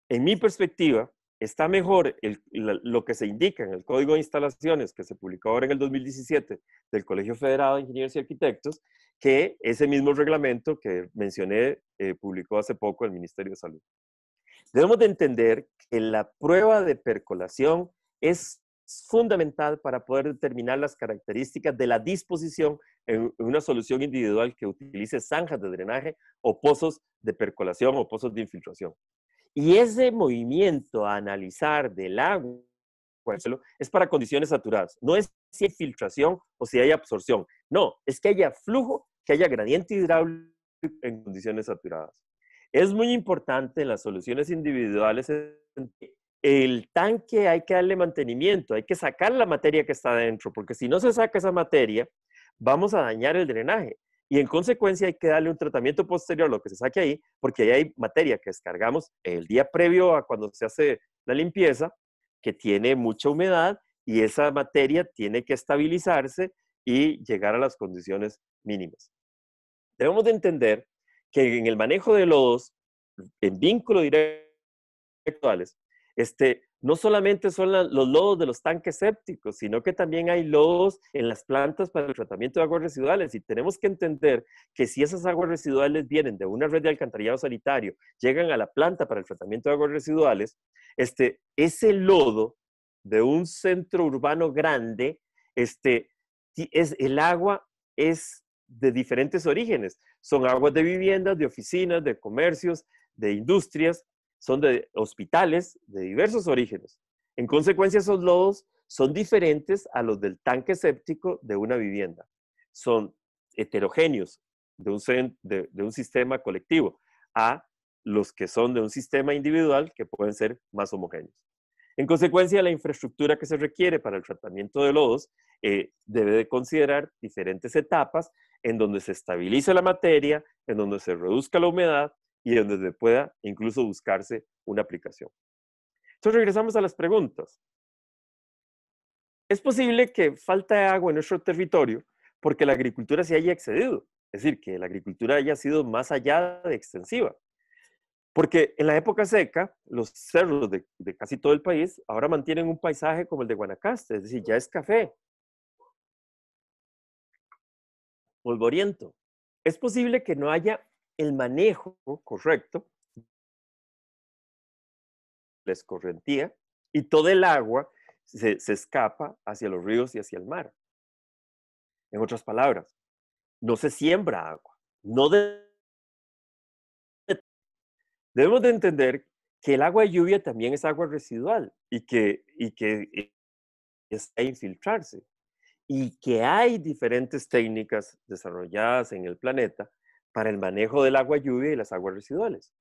en mi perspectiva, está mejor lo que se indica en el Código de Instalaciones que se publicó ahora en el 2017 del Colegio Federado de Ingenieros y Arquitectos que ese mismo reglamento que mencioné eh, publicó hace poco el Ministerio de Salud. Debemos de entender que la prueba de percolación es fundamental para poder determinar las características de la disposición en una solución individual que utilice zanjas de drenaje o pozos de percolación o pozos de infiltración. Y ese movimiento a analizar del agua es para condiciones saturadas. No es si hay filtración o si hay absorción. No, es que haya flujo, que haya gradiente hidráulico en condiciones saturadas. Es muy importante en las soluciones individuales el tanque hay que darle mantenimiento, hay que sacar la materia que está dentro, porque si no se saca esa materia, vamos a dañar el drenaje y en consecuencia hay que darle un tratamiento posterior a lo que se saque ahí, porque ahí hay materia que descargamos el día previo a cuando se hace la limpieza, que tiene mucha humedad y esa materia tiene que estabilizarse y llegar a las condiciones mínimas. Debemos de entender que en el manejo de lodos, en vínculo directo, este, no solamente son los lodos de los tanques sépticos, sino que también hay lodos en las plantas para el tratamiento de aguas residuales. Y tenemos que entender que si esas aguas residuales vienen de una red de alcantarillado sanitario, llegan a la planta para el tratamiento de aguas residuales, este, ese lodo de un centro urbano grande, este, es, el agua es de diferentes orígenes. Son aguas de viviendas, de oficinas, de comercios, de industrias, son de hospitales de diversos orígenes. En consecuencia, esos lodos son diferentes a los del tanque séptico de una vivienda. Son heterogéneos de un, sistema colectivo a los que son de un sistema individual que pueden ser más homogéneos. En consecuencia, la infraestructura que se requiere para el tratamiento de lodos eh, debe de considerar diferentes etapas en donde se estabilice la materia, en donde se reduzca la humedad, y donde donde pueda incluso buscarse una aplicación. Entonces regresamos a las preguntas. Es posible que falta agua en nuestro territorio porque la agricultura se haya excedido, es decir, que la agricultura haya sido más allá de extensiva. Porque en la época seca, los cerros de, de, casi todo el país ahora mantienen un paisaje como el de Guanacaste, es decir, ya es café, polvoriento. Es posible que no haya el manejo correcto la escorrentía y todo el agua se, escapa hacia los ríos y hacia el mar. En otras palabras, no se siembra agua. No Debemos de entender que el agua de lluvia también es agua residual y que, y que eh, es infiltrarse. Y que hay diferentes técnicas desarrolladas en el planeta para el manejo del agua lluvia y las aguas residuales.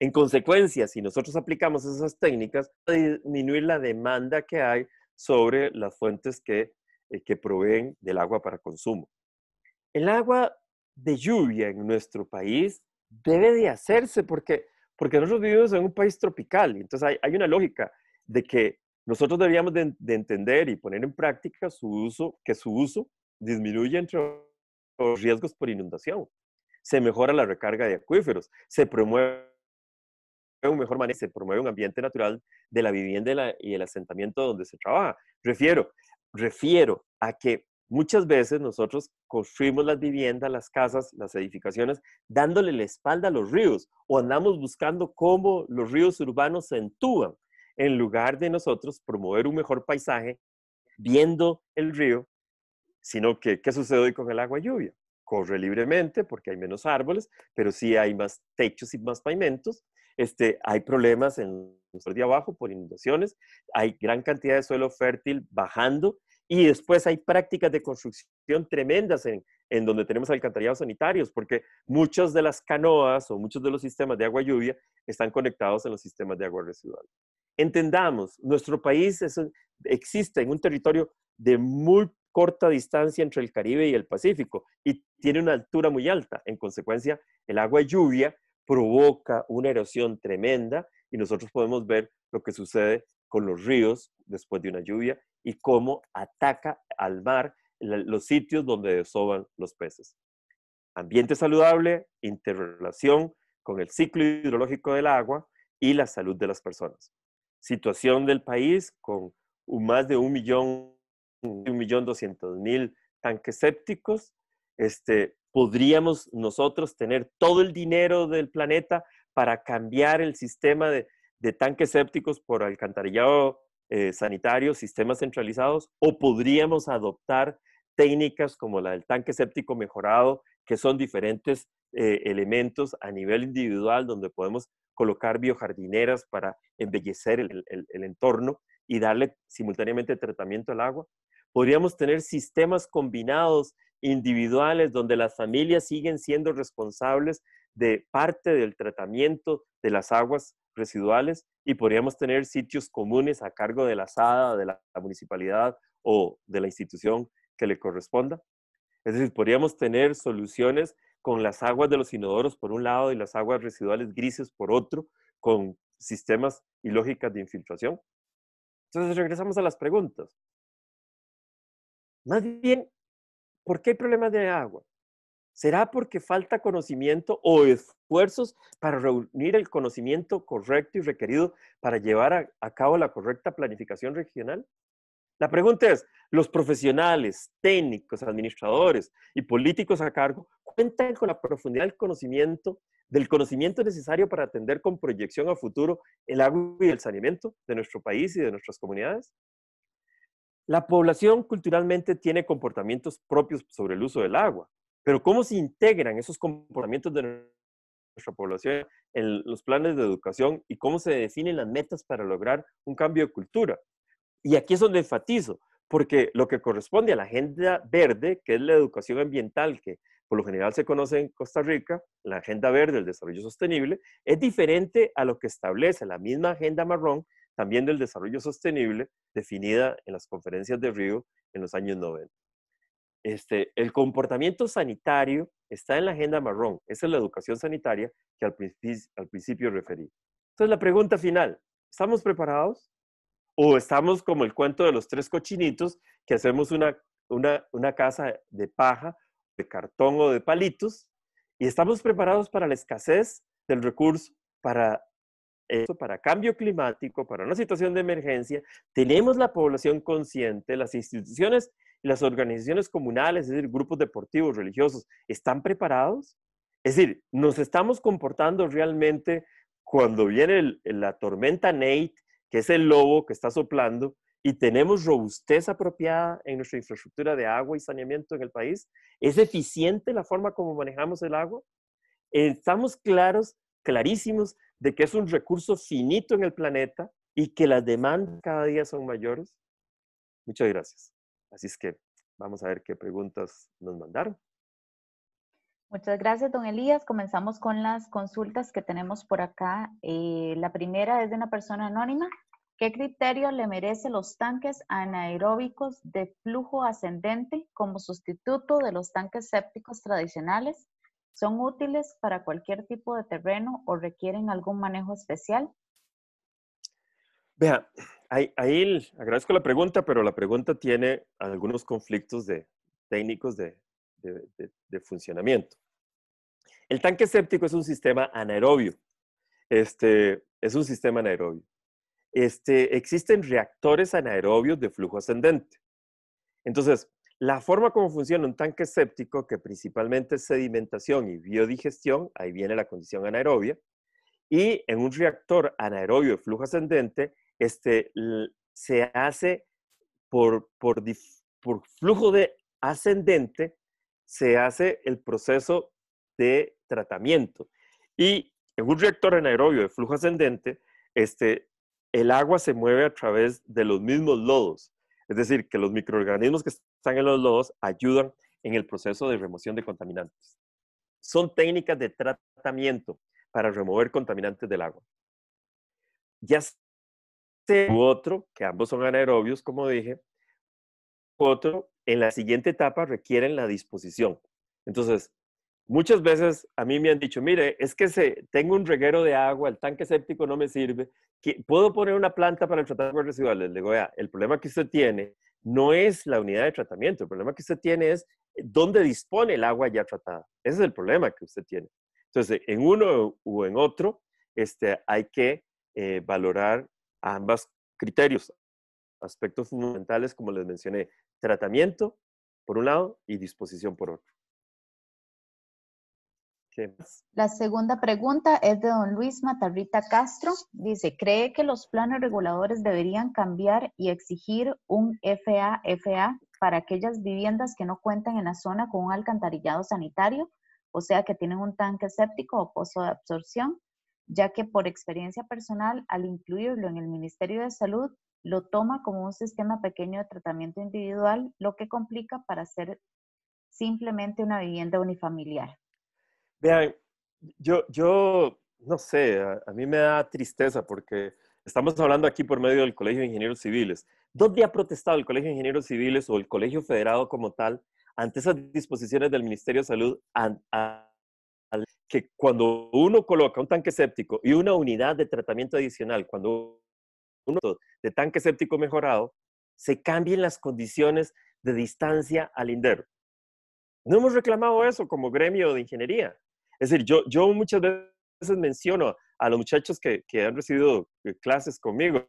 En consecuencia, si nosotros aplicamos esas técnicas, a disminuir la demanda que hay sobre las fuentes eh, que, proveen del agua para consumo. El agua de lluvia en nuestro país debe de hacerse porque, porque nosotros vivimos en un país tropical. Entonces hay, una lógica de que nosotros deberíamos de, de, entender y poner en práctica su uso, que su uso disminuye entre los riesgos por inundación se mejora la recarga de acuíferos, se promueve un mejor manejo, se promueve un ambiente natural de la vivienda y el asentamiento donde se trabaja. Refiero, refiero a que muchas veces nosotros construimos las viviendas, las casas, las edificaciones, dándole la espalda a los ríos o andamos buscando cómo los ríos urbanos se entúan en lugar de nosotros promover un mejor paisaje viendo el río, sino que qué sucede hoy con el agua lluvia corre libremente porque hay menos árboles, pero sí hay más techos y más pavimentos. Este, hay problemas en nuestro de abajo por inundaciones, hay gran cantidad de suelo fértil bajando y después hay prácticas de construcción tremendas en, donde tenemos alcantarillados sanitarios, porque muchas de las canoas o muchos de los sistemas de agua lluvia están conectados en los sistemas de agua residual. Entendamos, nuestro país existe en un territorio de muy corta distancia entre el Caribe y el Pacífico y tiene una altura muy alta. En consecuencia, el agua lluvia provoca una erosión tremenda y nosotros podemos ver lo que sucede con los ríos después de una lluvia y cómo ataca al mar los sitios donde desoban los peces. Ambiente saludable, interrelación con el ciclo hidrológico del agua y la salud de las personas. Situación del país con más de un millón 1.200.000 mm. tanques sépticos, este, podríamos nosotros tener todo el dinero del planeta para cambiar el sistema de, de tanques sépticos por alcantarillado eh, sanitario, sistemas centralizados, o podríamos adoptar técnicas como la del tanque séptico mejorado, que son diferentes eh, elementos a nivel individual donde podemos colocar biojardineras para embellecer el, el entorno y darle simultáneamente tratamiento al agua. Podríamos tener sistemas combinados, individuales, donde las familias siguen siendo responsables de parte del tratamiento de las aguas residuales y podríamos tener sitios comunes a cargo de la SADA, de la municipalidad o de la institución que le corresponda. Es decir, podríamos tener soluciones con las aguas de los inodoros por un lado y las aguas residuales grises por otro, con sistemas y lógicas de infiltración. Entonces regresamos a las preguntas. Más bien, ¿por qué hay problemas de agua? ¿Será porque falta conocimiento o esfuerzos para reunir el conocimiento correcto y requerido para llevar a, cabo la correcta planificación regional? La pregunta es, ¿los profesionales, técnicos, administradores y políticos a cargo cuentan con la profundidad del conocimiento, del conocimiento necesario para atender con proyección a futuro el agua y el saneamiento de nuestro país y de nuestras comunidades? La población culturalmente tiene comportamientos propios sobre el uso del agua, pero ¿cómo se integran esos comportamientos de nuestra población en los planes de educación y cómo se definen las metas para lograr un cambio de cultura? Y aquí es donde enfatizo, porque lo que corresponde a la agenda verde, que es la educación ambiental, que por lo general se conoce en Costa Rica, la agenda verde, el desarrollo sostenible, es diferente a lo que establece la misma agenda marrón también del desarrollo sostenible, definida en las conferencias de Río en los años 90. Este, el comportamiento sanitario está en la agenda marrón, esa es la educación sanitaria que al, al principio referí. Entonces, la pregunta final, ¿estamos preparados? ¿O estamos como el cuento de los tres cochinitos que hacemos una, una casa de paja, de cartón o de palitos? ¿Y estamos preparados para la escasez del recurso, para eso para cambio climático, para una situación de emergencia, tenemos la población consciente, las instituciones las organizaciones comunales, es decir, grupos deportivos, religiosos, ¿están preparados? Es decir, ¿nos estamos comportando realmente cuando viene la tormenta Nate, que es el lobo que está soplando, y tenemos robustez apropiada en nuestra infraestructura de agua y saneamiento en el país? ¿Es eficiente la forma como manejamos el agua? ¿Estamos claros, clarísimos de que es un recurso finito en el planeta y que las demandas cada día son mayores? Muchas gracias. Así es que vamos a ver qué preguntas nos mandaron. Muchas gracias, don Elías. Comenzamos con las consultas que tenemos por acá. Eh, la primera es de una persona anónima. ¿Qué criterio le merece los tanques anaeróbicos de flujo ascendente como sustituto de los tanques sépticos tradicionales? ¿Son útiles para cualquier tipo de terreno o requieren algún manejo especial? Vea, ahí, agradezco la pregunta, pero la pregunta tiene algunos conflictos de, técnicos de, funcionamiento. El tanque séptico es un sistema anaerobio. Este, es un sistema anaerobio. Este, existen reactores anaerobios de flujo ascendente. Entonces, la forma como funciona un tanque séptico, que principalmente es sedimentación y biodigestión, ahí viene la condición anaerobia, y en un reactor anaerobio de flujo ascendente, este, se hace por, por, por flujo de ascendente, se hace el proceso de tratamiento. Y en un reactor anaerobio de flujo ascendente, este, el agua se mueve a través de los mismos lodos. Es decir, que los microorganismos que están en los lodos ayudan en el proceso de remoción de contaminantes. Son técnicas de tratamiento para remover contaminantes del agua. Ya sea u otro, que ambos son anaerobios, como dije, u otro, en la siguiente etapa requieren la disposición. Entonces, muchas veces a mí me han dicho, mire, es que se, tengo un reguero de agua, el tanque séptico no me sirve, ¿puedo poner una planta para el tratamiento de residuales? Le digo, el problema que usted tiene no es la unidad de tratamiento. El problema que usted tiene es eh, dónde dispone el agua ya tratada. Ese es el problema que usted tiene. Entonces, en uno o en otro, este, hay que eh, valorar ambos criterios, aspectos fundamentales, como les mencioné, tratamiento por un lado y disposición por otro. La segunda pregunta es de don Luis Matarrita Castro. Dice, ¿cree que los planes reguladores deberían cambiar y exigir un FAFA para aquellas viviendas que no cuentan en la zona con un alcantarillado sanitario, o sea, que tienen un tanque séptico o pozo de absorción? ya que por experiencia personal, al incluirlo en el Ministerio de Salud, lo toma como un sistema pequeño de tratamiento individual, lo que complica para ser simplemente una vivienda unifamiliar. Vean, yo, no sé, a, mí me da tristeza porque estamos hablando aquí por medio del Colegio de Ingenieros Civiles. ¿Dónde ha protestado el Colegio de Ingenieros Civiles o el Colegio Federado como tal ante esas disposiciones del Ministerio de Salud que cuando uno coloca un tanque séptico y una unidad de tratamiento adicional, cuando uno de tanque séptico mejorado, se cambien las condiciones de distancia al INDER. No hemos reclamado eso como gremio de ingeniería. Es decir, yo, muchas veces menciono a los muchachos que, han recibido eh, clases conmigo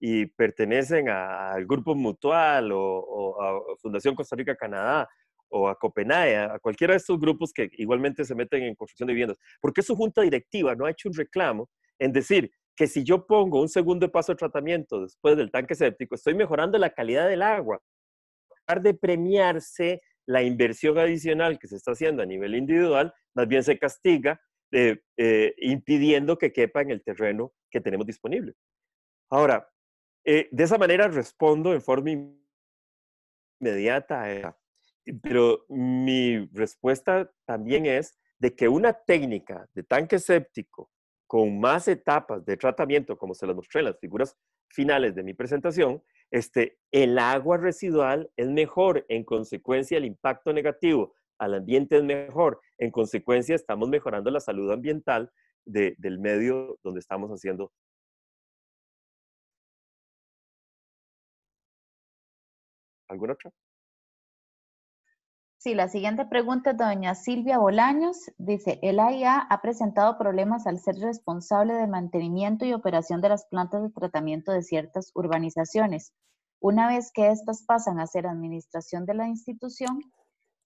y pertenecen al grupo Mutual o, a Fundación Costa Rica Canadá o a Copenhague, a cualquiera de estos grupos que igualmente se meten en construcción de viviendas, porque su junta directiva no ha hecho un reclamo en decir que si yo pongo un segundo paso de tratamiento después del tanque séptico, estoy mejorando la calidad del agua. En de premiarse la inversión adicional que se está haciendo a nivel individual, más bien se castiga eh, eh, impidiendo que quepa en el terreno que tenemos disponible. Ahora, eh, de esa manera respondo en forma inmediata a Pero mi respuesta también es de que una técnica de tanque séptico con más etapas de tratamiento, como se las mostré en las figuras finales de mi presentación, este, el agua residual es mejor en consecuencia del impacto negativo al ambiente es mejor. En consecuencia, estamos mejorando la salud ambiental del medio donde estamos haciendo ¿Alguna otra? Sí, la siguiente pregunta es doña Silvia Bolaños. Dice, el AIA ha presentado problemas al ser responsable de mantenimiento y operación de las plantas de tratamiento de ciertas urbanizaciones. Una vez que éstas pasan a ser administración de la institución,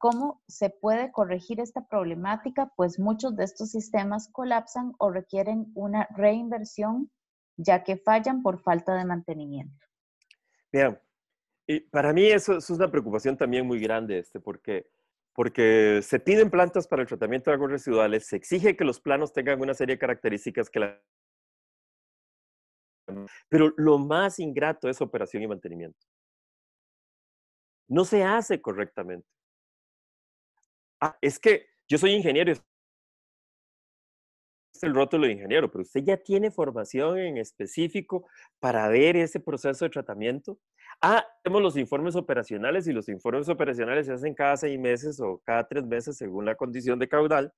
¿Cómo se puede corregir esta problemática? Pues muchos de estos sistemas colapsan o requieren una reinversión ya que fallan por falta de mantenimiento. Bien, y para mí eso, es una preocupación también muy grande, este, porque, porque se piden plantas para el tratamiento de aguas residuales, se exige que los planos tengan una serie de características que la... Pero lo más ingrato es operación y mantenimiento. No se hace correctamente ah, es que yo soy ingeniero, es el rótulo de ingeniero, pero usted ya tiene formación en específico para ver ese proceso de tratamiento. Ah, tenemos los informes operacionales y los informes operacionales se hacen cada seis meses o cada tres meses según la condición de caudal.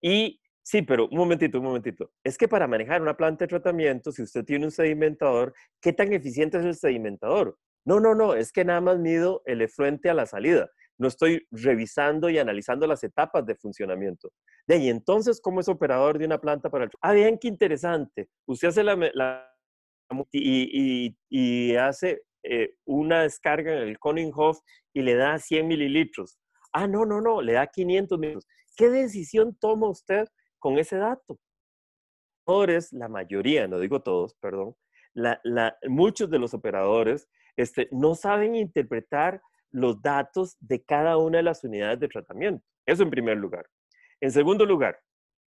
Y sí, pero un momentito, un momentito. Es que para manejar una planta de tratamiento, si usted tiene un sedimentador, ¿qué tan eficiente es el sedimentador? No, no, no, es que nada más mido el efluente a la salida no estoy revisando y analizando las etapas de funcionamiento. De ahí entonces, ¿cómo es operador de una planta para el... Ah, bien, qué interesante. Usted hace la... y, hace eh, una descarga en el Koninghof y le da 100 mililitros. Ah, no, no, no, le da 500 mililitros. ¿Qué decisión toma usted con ese dato? Operadores, la mayoría, no digo todos, perdón, muchos de los operadores este, no saben interpretar los datos de cada una de las unidades de tratamiento. Eso en primer lugar. En segundo lugar,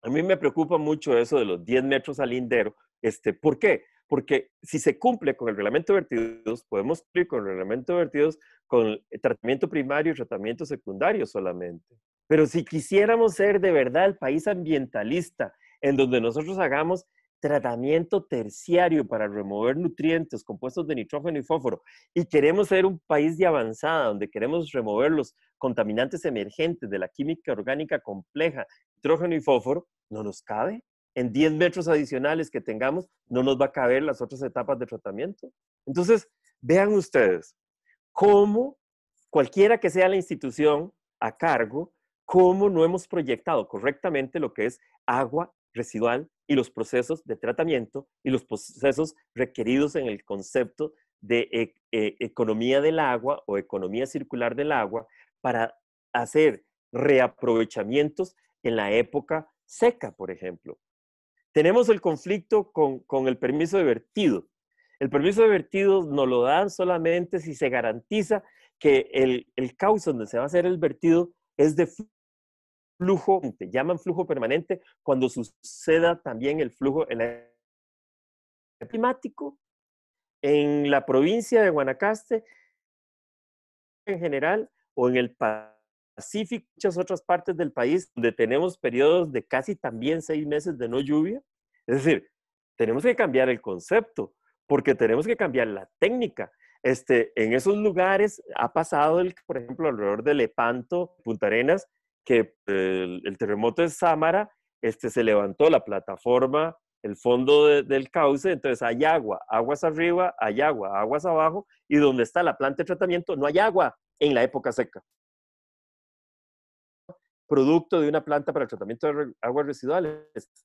a mí me preocupa mucho eso de los 10 metros al lindero. Este, ¿Por qué? Porque si se cumple con el reglamento de vertidos, podemos cumplir con el reglamento de vertidos con tratamiento primario y tratamiento secundario solamente. Pero si quisiéramos ser de verdad el país ambientalista en donde nosotros hagamos tratamiento terciario para remover nutrientes, compuestos de nitrógeno y fósforo, y queremos ser un país de avanzada, donde queremos remover los contaminantes emergentes de la química orgánica compleja, nitrógeno y fósforo, no nos cabe. En 10 metros adicionales que tengamos, no nos va a caber las otras etapas de tratamiento. Entonces, vean ustedes cómo, cualquiera que sea la institución a cargo, cómo no hemos proyectado correctamente lo que es agua residual y los procesos de tratamiento y los procesos requeridos en el concepto de e, e, economía del agua o economía circular del agua para hacer reaprovechamientos en la época seca, por ejemplo. Tenemos el conflicto con, el permiso de vertido. El permiso de vertido no lo dan solamente si se garantiza que el, el cauce donde se va a hacer el vertido es de flujo, te llaman flujo permanente cuando suceda también el flujo en el climático en la provincia de Guanacaste en general o en el Pacífico, muchas otras partes del país donde tenemos periodos de casi también seis meses de no lluvia. Es decir, tenemos que cambiar el concepto porque tenemos que cambiar la técnica. Este, en esos lugares ha pasado, el, por ejemplo, alrededor de Lepanto, Punta Arenas, que el, terremoto de Sámara, este, se levantó la plataforma, el fondo del cauce, entonces hay agua, aguas arriba, hay agua, aguas abajo, y donde está la planta de tratamiento no hay agua en la época seca. Producto de una planta para el tratamiento de aguas residuales,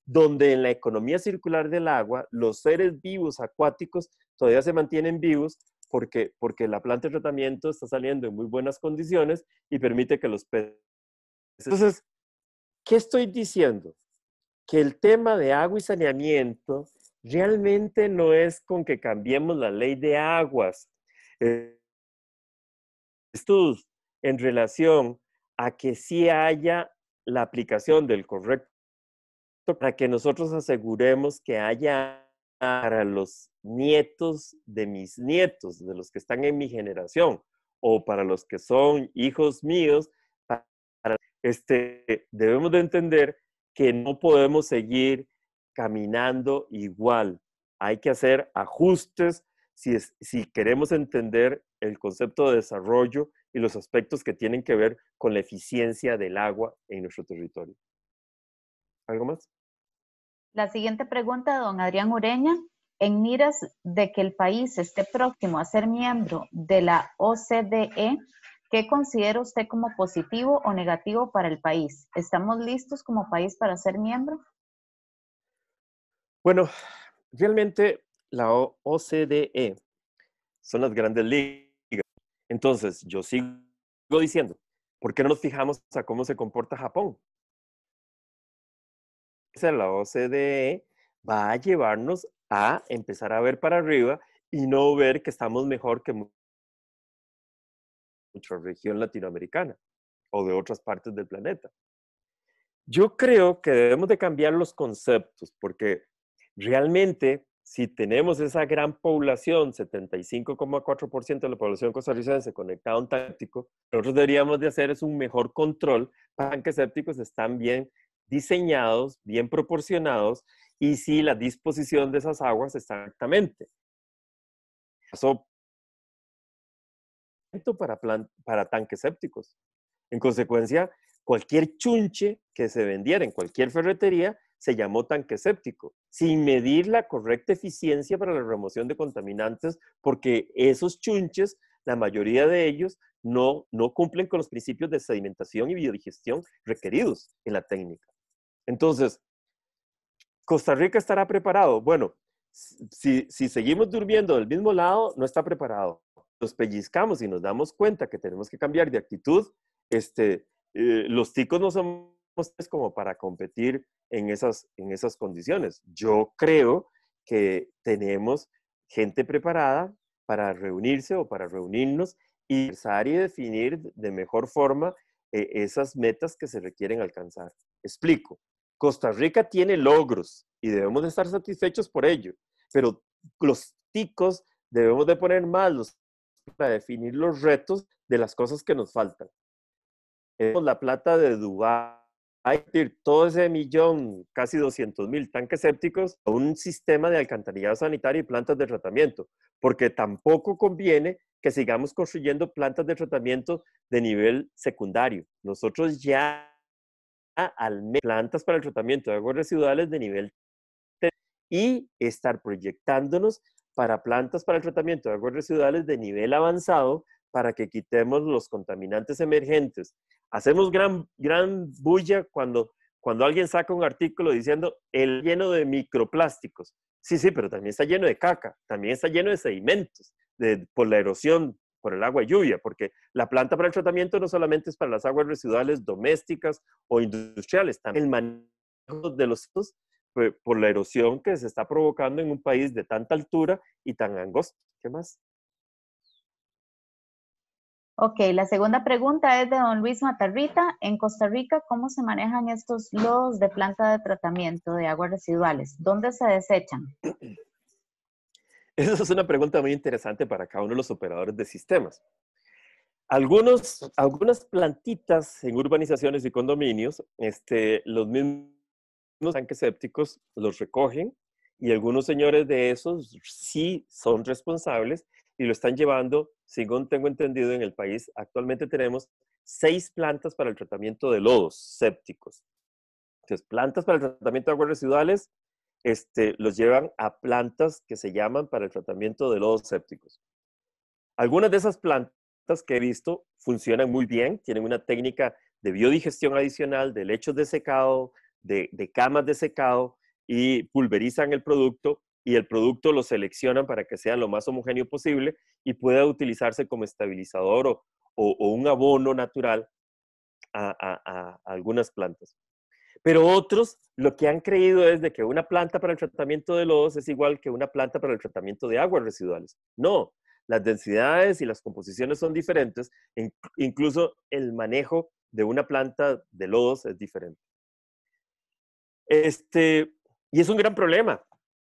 donde en la economía circular del agua, los seres vivos acuáticos todavía se mantienen vivos porque, porque la planta de tratamiento está saliendo en muy buenas condiciones y permite que los peces entonces, ¿qué estoy diciendo? Que el tema de agua y saneamiento realmente no es con que cambiemos la ley de aguas. Eh, estudios en relación a que sí haya la aplicación del correcto para que nosotros aseguremos que haya para los nietos de mis nietos, de los que están en mi generación, o para los que son hijos míos, este, debemos de entender que no podemos seguir caminando igual. Hay que hacer ajustes si, si queremos entender el concepto de desarrollo y los aspectos que tienen que ver con la eficiencia del agua en nuestro territorio. ¿Algo más? La siguiente pregunta, don Adrián Ureña. En miras de que el país esté próximo a ser miembro de la OCDE, ¿Qué considera usted como positivo o negativo para el país? ¿Estamos listos como país para ser miembro? Bueno, realmente la OCDE son las grandes ligas. Entonces, yo sigo diciendo, ¿por qué no nos fijamos a cómo se comporta Japón? La OCDE va a llevarnos a empezar a ver para arriba y no ver que estamos mejor que nuestra región latinoamericana o de otras partes del planeta. Yo creo que debemos de cambiar los conceptos porque realmente si tenemos esa gran población, 75,4% de la población costarricense conectada a un táctico, nosotros deberíamos de hacer es un mejor control para que sépticos están bien diseñados, bien proporcionados y si la disposición de esas aguas está exactamente para, tanques sépticos. En consecuencia, cualquier chunche que se vendiera en cualquier ferretería se llamó tanque séptico, sin medir la correcta eficiencia para la remoción de contaminantes, porque esos chunches, la mayoría de ellos, no, no cumplen con los principios de sedimentación y biodigestión requeridos en la técnica. Entonces, ¿Costa Rica estará preparado? Bueno, si seguimos durmiendo del mismo lado, no está preparado nos pellizcamos y nos damos cuenta que tenemos que cambiar de actitud, este, eh, los ticos no somos como para competir en esas, en esas condiciones. Yo creo que tenemos gente preparada para reunirse o para reunirnos y y definir de mejor forma eh, esas metas que se requieren alcanzar. Explico. Costa Rica tiene logros y debemos de estar satisfechos por ello, pero los ticos debemos de poner más los para definir los retos de las cosas que nos faltan. Tenemos la plata de Dubái, todo ese millón, casi 200 mil tanques sépticos a un sistema de alcantarillado sanitario y plantas de tratamiento, porque tampoco conviene que sigamos construyendo plantas de tratamiento de nivel secundario. Nosotros ya al menos plantas para el tratamiento de aguas residuales de nivel y estar proyectándonos para plantas para el tratamiento de aguas residuales de nivel avanzado para que quitemos los contaminantes emergentes. Hacemos gran, gran bulla cuando, cuando alguien saca un artículo diciendo el lleno de microplásticos. Sí, sí, pero también está lleno de caca, también está lleno de sedimentos de, por la erosión, por el agua y lluvia, porque la planta para el tratamiento no solamente es para las aguas residuales domésticas o industriales, también el manejo de los por la erosión que se está provocando en un país de tanta altura y tan angosto. ¿Qué más? Ok, la segunda pregunta es de don Luis Matarrita. En Costa Rica, ¿cómo se manejan estos lodos de planta de tratamiento de aguas residuales? ¿Dónde se desechan? <clears throat> Esa es una pregunta muy interesante para cada uno de los operadores de sistemas. Algunos, algunas plantitas en urbanizaciones y condominios, este, los mismos los tanques sépticos los recogen y algunos señores de esos sí son responsables y lo están llevando, según tengo entendido, en el país actualmente tenemos seis plantas para el tratamiento de lodos sépticos. Entonces, plantas para el tratamiento de aguas residuales este, los llevan a plantas que se llaman para el tratamiento de lodos sépticos. Algunas de esas plantas que he visto funcionan muy bien, tienen una técnica de biodigestión adicional, de lechos de secado, de, camas de secado y pulverizan el producto y el producto lo seleccionan para que sea lo más homogéneo posible y pueda utilizarse como estabilizador o, un abono natural a, a, algunas plantas. Pero otros lo que han creído es de que una planta para el tratamiento de lodos es igual que una planta para el tratamiento de aguas residuales. No, las densidades y las composiciones son diferentes, incluso el manejo de una planta de lodos es diferente. Este, y es un gran problema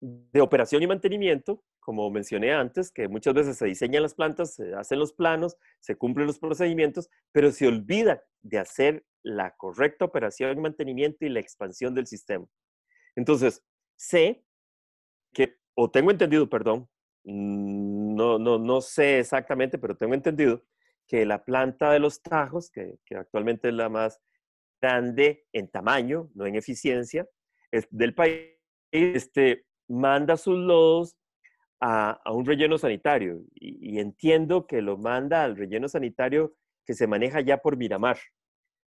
de operación y mantenimiento, como mencioné antes, que muchas veces se diseñan las plantas, se hacen los planos, se cumplen los procedimientos, pero se olvida de hacer la correcta operación y mantenimiento y la expansión del sistema. Entonces, sé que, o tengo entendido, perdón, mm, no, no, sé exactamente, pero tengo entendido que la planta de los Tajos, que actualmente es la más grande en tamaño, no en eficiencia, del país, este, manda sus lodos a, un relleno sanitario. Y, entiendo que lo manda al relleno sanitario que se maneja ya por Miramar.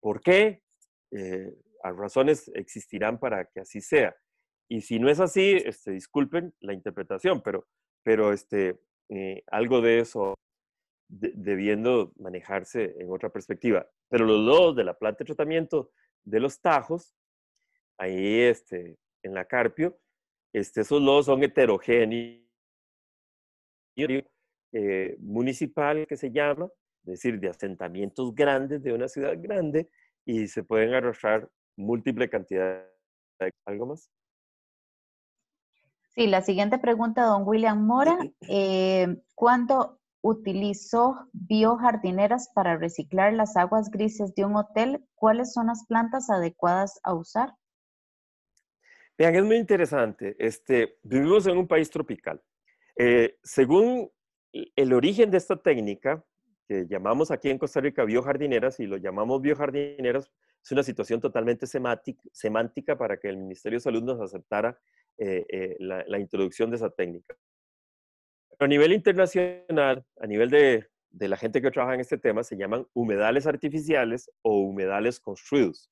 ¿Por qué? Eh, razones existirán para que así sea. Y si no es así, este, disculpen la interpretación, pero, pero este, eh, algo de eso debiendo manejarse en otra perspectiva. Pero los lodos de la planta de tratamiento de los tajos, ahí este, en la carpio, este, esos lodos son heterogéneos. Eh, municipal que se llama, es decir, de asentamientos grandes de una ciudad grande y se pueden arrojar múltiples cantidades de... ¿Algo más? Sí, la siguiente pregunta, don William Mora. <clears throat> Eh, ¿Cuándo utilizó biojardineras para reciclar las aguas grises de un hotel. ¿Cuáles son las plantas adecuadas a usar? Vean, es muy interesante. Este, vivimos en un país tropical. Eh, según el origen de esta técnica, que llamamos aquí en Costa Rica biojardineras y lo llamamos biojardineras, es una situación totalmente semántica para que el Ministerio de Salud nos aceptara eh, eh, la introducción de esa técnica a nivel internacional, a nivel de, de la gente que trabaja en este tema, se llaman humedales artificiales o humedales construidos.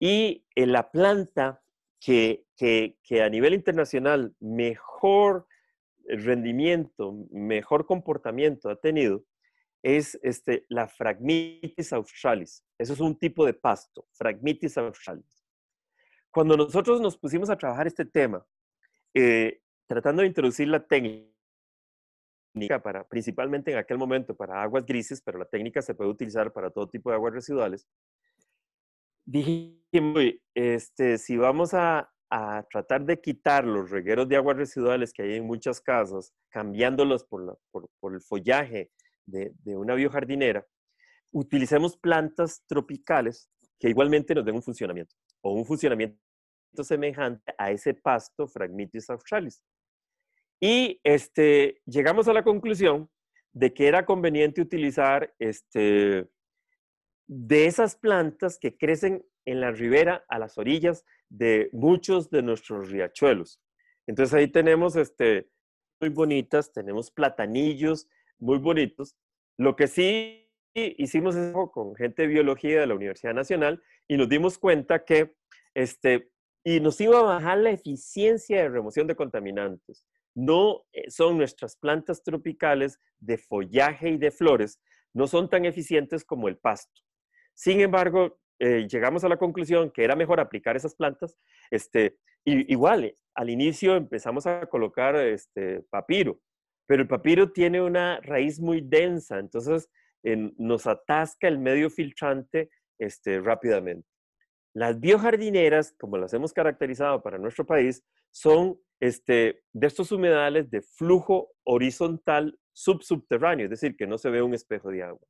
Y en la planta que, que, que, a nivel internacional mejor rendimiento, mejor comportamiento ha tenido es este, la Phragmitis australis. Eso es un tipo de pasto, Phragmitis australis. Cuando nosotros nos pusimos a trabajar este tema, eh, tratando de introducir la técnica, para, principalmente en aquel momento para aguas grises, pero la técnica se puede utilizar para todo tipo de aguas residuales. Dije, este, si vamos a, a tratar de quitar los regueros de aguas residuales que hay en muchas casas, cambiándolos por, por, el follaje de, de una biojardinera, utilicemos plantas tropicales que igualmente nos den un funcionamiento o un funcionamiento semejante a ese pasto Phragmitis australis. Y este, llegamos a la conclusión de que era conveniente utilizar este, de esas plantas que crecen en la ribera, a las orillas de muchos de nuestros riachuelos. Entonces ahí tenemos este, muy bonitas, tenemos platanillos muy bonitos. Lo que sí hicimos eso con gente de biología de la Universidad Nacional y nos dimos cuenta que este, y nos iba a bajar la eficiencia de remoción de contaminantes no eh, son nuestras plantas tropicales de follaje y de flores, no son tan eficientes como el pasto. Sin embargo, eh, llegamos a la conclusión que era mejor aplicar esas plantas. Este, y, igual, al inicio empezamos a colocar este, papiro, pero el papiro tiene una raíz muy densa, entonces nos atasca el medio filtrante este, rápidamente. Las biojardineras, como las hemos caracterizado para nuestro país, son este, de estos humedales de flujo horizontal subsubterráneo, es decir, que no se ve un espejo de agua.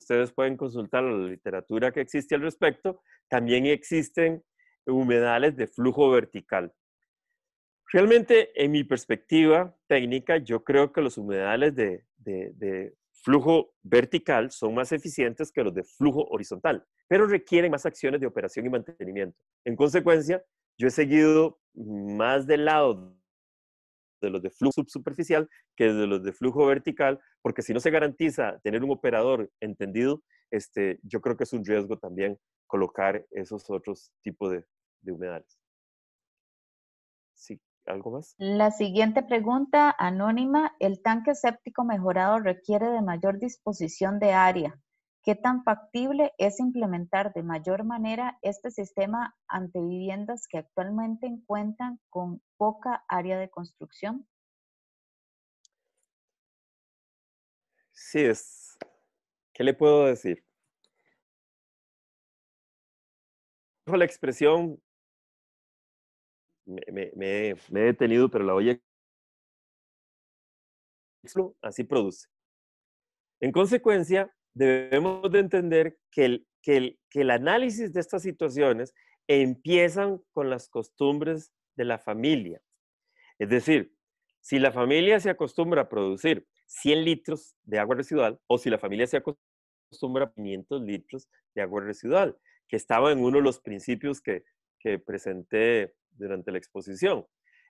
Ustedes pueden consultar la literatura que existe al respecto. También existen humedales de flujo vertical. Realmente, en mi perspectiva técnica, yo creo que los humedales de flujo vertical son más eficientes que los de flujo horizontal, pero requieren más acciones de operación y mantenimiento. En consecuencia, yo he seguido más del lado de los de flujo subsuperficial que de los de flujo vertical, porque si no se garantiza tener un operador entendido, este, yo creo que es un riesgo también colocar esos otros tipos de humedales. ¿Algo más? La siguiente pregunta, anónima. El tanque séptico mejorado requiere de mayor disposición de área. ¿Qué tan factible es implementar de mayor manera este sistema ante viviendas que actualmente cuentan con poca área de construcción? Sí, es. ¿Qué le puedo decir? la expresión me, he detenido, pero la olla así produce. En consecuencia, debemos de entender que el, que el, que el análisis de estas situaciones empiezan con las costumbres de la familia. Es decir, si la familia se acostumbra a producir 100 litros de agua residual o si la familia se acostumbra a 500 litros de agua residual, que estaba en uno de los principios que que presenté durante la exposición.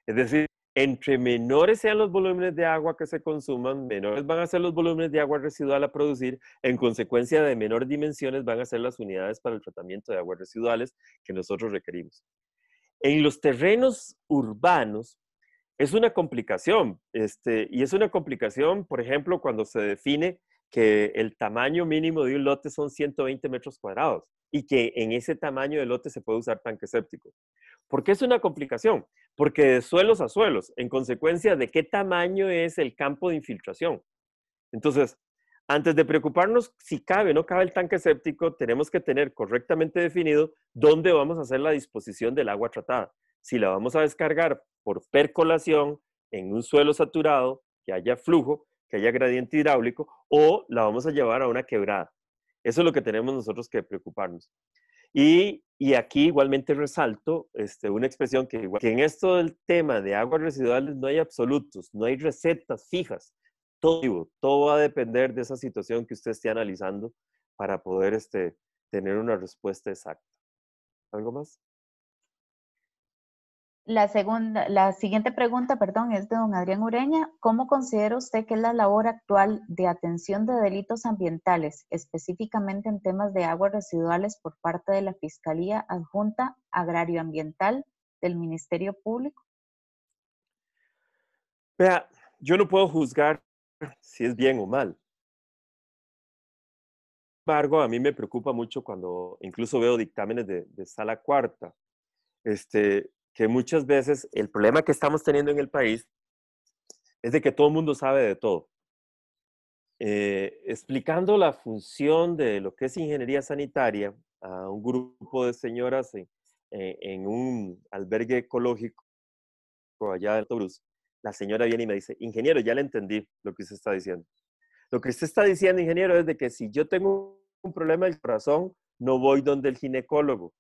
Es decir, entre menores sean los volúmenes de agua que se consuman, menores van a ser los volúmenes de agua residual a producir, en consecuencia de menores dimensiones van a ser las unidades para el tratamiento de aguas residuales que nosotros requerimos. En los terrenos urbanos es una complicación, este, y es una complicación, por ejemplo, cuando se define que el tamaño mínimo de un lote son 120 metros cuadrados y que en ese tamaño de lote se puede usar tanque séptico. ¿Por qué es una complicación? Porque de suelos a suelos, en consecuencia de qué tamaño es el campo de infiltración. Entonces, antes de preocuparnos si cabe o no cabe el tanque séptico, tenemos que tener correctamente definido dónde vamos a hacer la disposición del agua tratada. Si la vamos a descargar por percolación en un suelo saturado, que haya flujo, que haya gradiente hidráulico, o la vamos a llevar a una quebrada. Eso es lo que tenemos nosotros que preocuparnos. Y, aquí igualmente resalto este, una expresión que, que en esto del tema de aguas residuales no hay absolutos, no hay recetas fijas. Todo, todo va a depender de esa situación que usted esté analizando para poder este, tener una respuesta exacta. ¿Algo más? La, segunda, la siguiente pregunta, perdón, es de don Adrián Ureña. ¿Cómo considera usted que es la labor actual de atención de delitos ambientales, específicamente en temas de aguas residuales por parte de la Fiscalía Adjunta Agrario-Ambiental del Ministerio Público? Vea, yo no puedo juzgar si es bien o mal. Sin embargo, a mí me preocupa mucho cuando incluso veo dictámenes de, de sala cuarta. Este, que muchas veces el problema que estamos teniendo en el país es de que todo el mundo sabe de todo. Eh, explicando la función de lo que es ingeniería sanitaria a un grupo de señoras en, eh, un albergue ecológico allá de Tobruz, la señora viene y me dice, ingeniero, ya le entendí lo que usted está diciendo. Lo que usted está diciendo, ingeniero, es de que si yo tengo un problema del corazón, no voy donde el ginecólogo.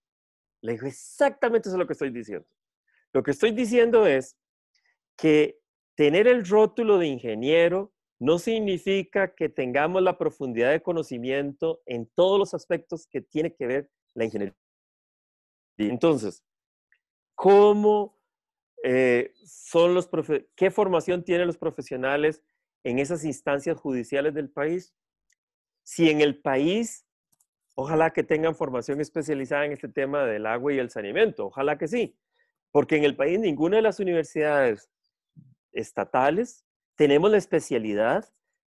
Le digo, exactamente eso es lo que estoy diciendo. Lo que estoy diciendo es que tener el rótulo de ingeniero no significa que tengamos la profundidad de conocimiento en todos los aspectos que tiene que ver la ingeniería. Entonces, ¿cómo eh, son los qué formación tienen los profesionales en esas instancias judiciales del país? Si en el país, ojalá que tengan formación especializada en este tema del agua y el saneamiento, ojalá que sí, porque en el país ninguna de las universidades estatales tenemos la especialidad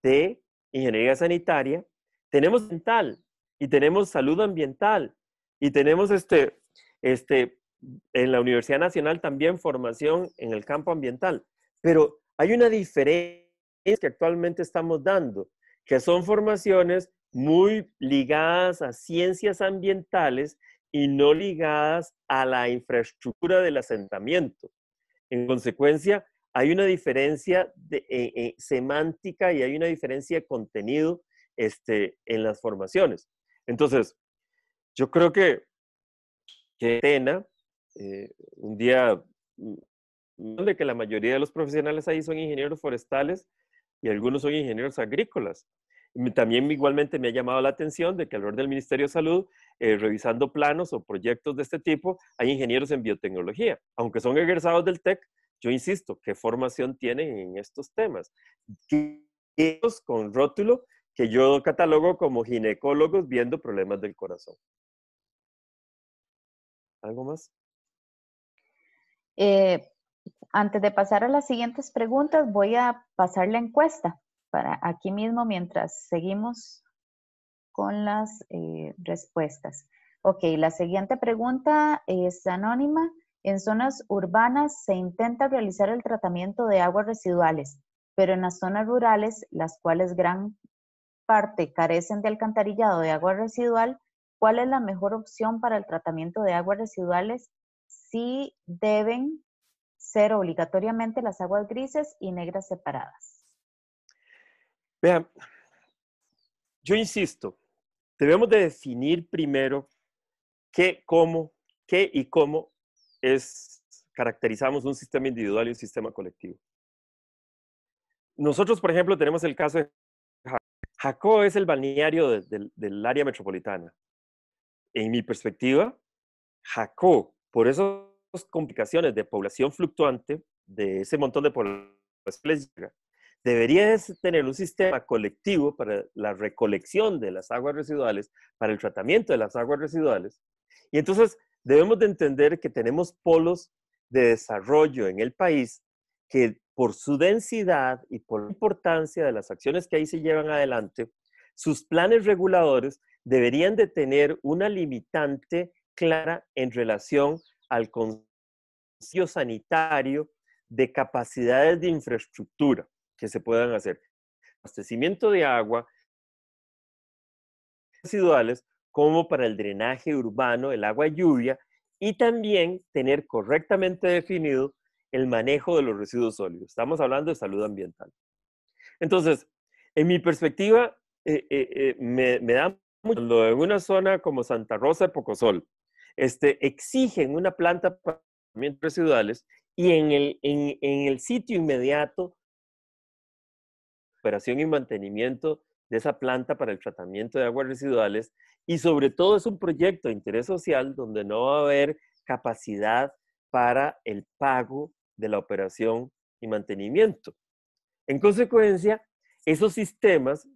de ingeniería sanitaria, tenemos dental y tenemos salud ambiental y tenemos este, este, en la Universidad Nacional también formación en el campo ambiental. Pero hay una diferencia que actualmente estamos dando, que son formaciones muy ligadas a ciencias ambientales y no ligadas a la infraestructura del asentamiento. En consecuencia, hay una diferencia de, eh, eh, semántica y hay una diferencia de contenido este, en las formaciones. Entonces, yo creo que, que Tena, eh, un día, donde mm, mm, que la mayoría de los profesionales ahí son ingenieros forestales y algunos son ingenieros agrícolas. También igualmente me ha llamado la atención de que alrededor del Ministerio de Salud, eh, revisando planos o proyectos de este tipo, hay ingenieros en biotecnología. Aunque son egresados del TEC, yo insisto, ¿qué formación tienen en estos temas? con rótulo que yo catalogo como ginecólogos viendo problemas del corazón. ¿Algo más? Eh, antes de pasar a las siguientes preguntas, voy a pasar la encuesta para aquí mismo mientras seguimos con las eh, respuestas. Ok, la siguiente pregunta es anónima. En zonas urbanas se intenta realizar el tratamiento de aguas residuales, pero en las zonas rurales, las cuales gran parte carecen de alcantarillado de agua residual, ¿cuál es la mejor opción para el tratamiento de aguas residuales? Si deben ser obligatoriamente las aguas grises y negras separadas. Vean, yo insisto, debemos de definir primero qué, cómo, qué y cómo es, caracterizamos un sistema individual y un sistema colectivo. Nosotros, por ejemplo, tenemos el caso de Jacó es el balneario del área metropolitana. En mi perspectiva, Jacó, por esas complicaciones de población fluctuante, de ese montón de poblaciones, Debería tener un sistema colectivo para la recolección de las aguas residuales, para el tratamiento de las aguas residuales. Y entonces debemos de entender que tenemos polos de desarrollo en el país que por su densidad y por la importancia de las acciones que ahí se llevan adelante, sus planes reguladores deberían de tener una limitante clara en relación al concepto sanitario de capacidades de infraestructura que se puedan hacer. Abastecimiento de agua residuales como para el drenaje urbano, el agua lluvia y también tener correctamente definido el manejo de los residuos sólidos. Estamos hablando de salud ambiental. Entonces, en mi perspectiva, eh, eh, eh, me, da mucho cuando en una zona como Santa Rosa de Pocosol este, exigen una planta para residuales y en el, en el sitio inmediato operación y mantenimiento de esa planta para el tratamiento de aguas residuales y sobre todo es un proyecto de interés social donde no va a haber capacidad para el pago de la operación y mantenimiento. En consecuencia, esos sistemas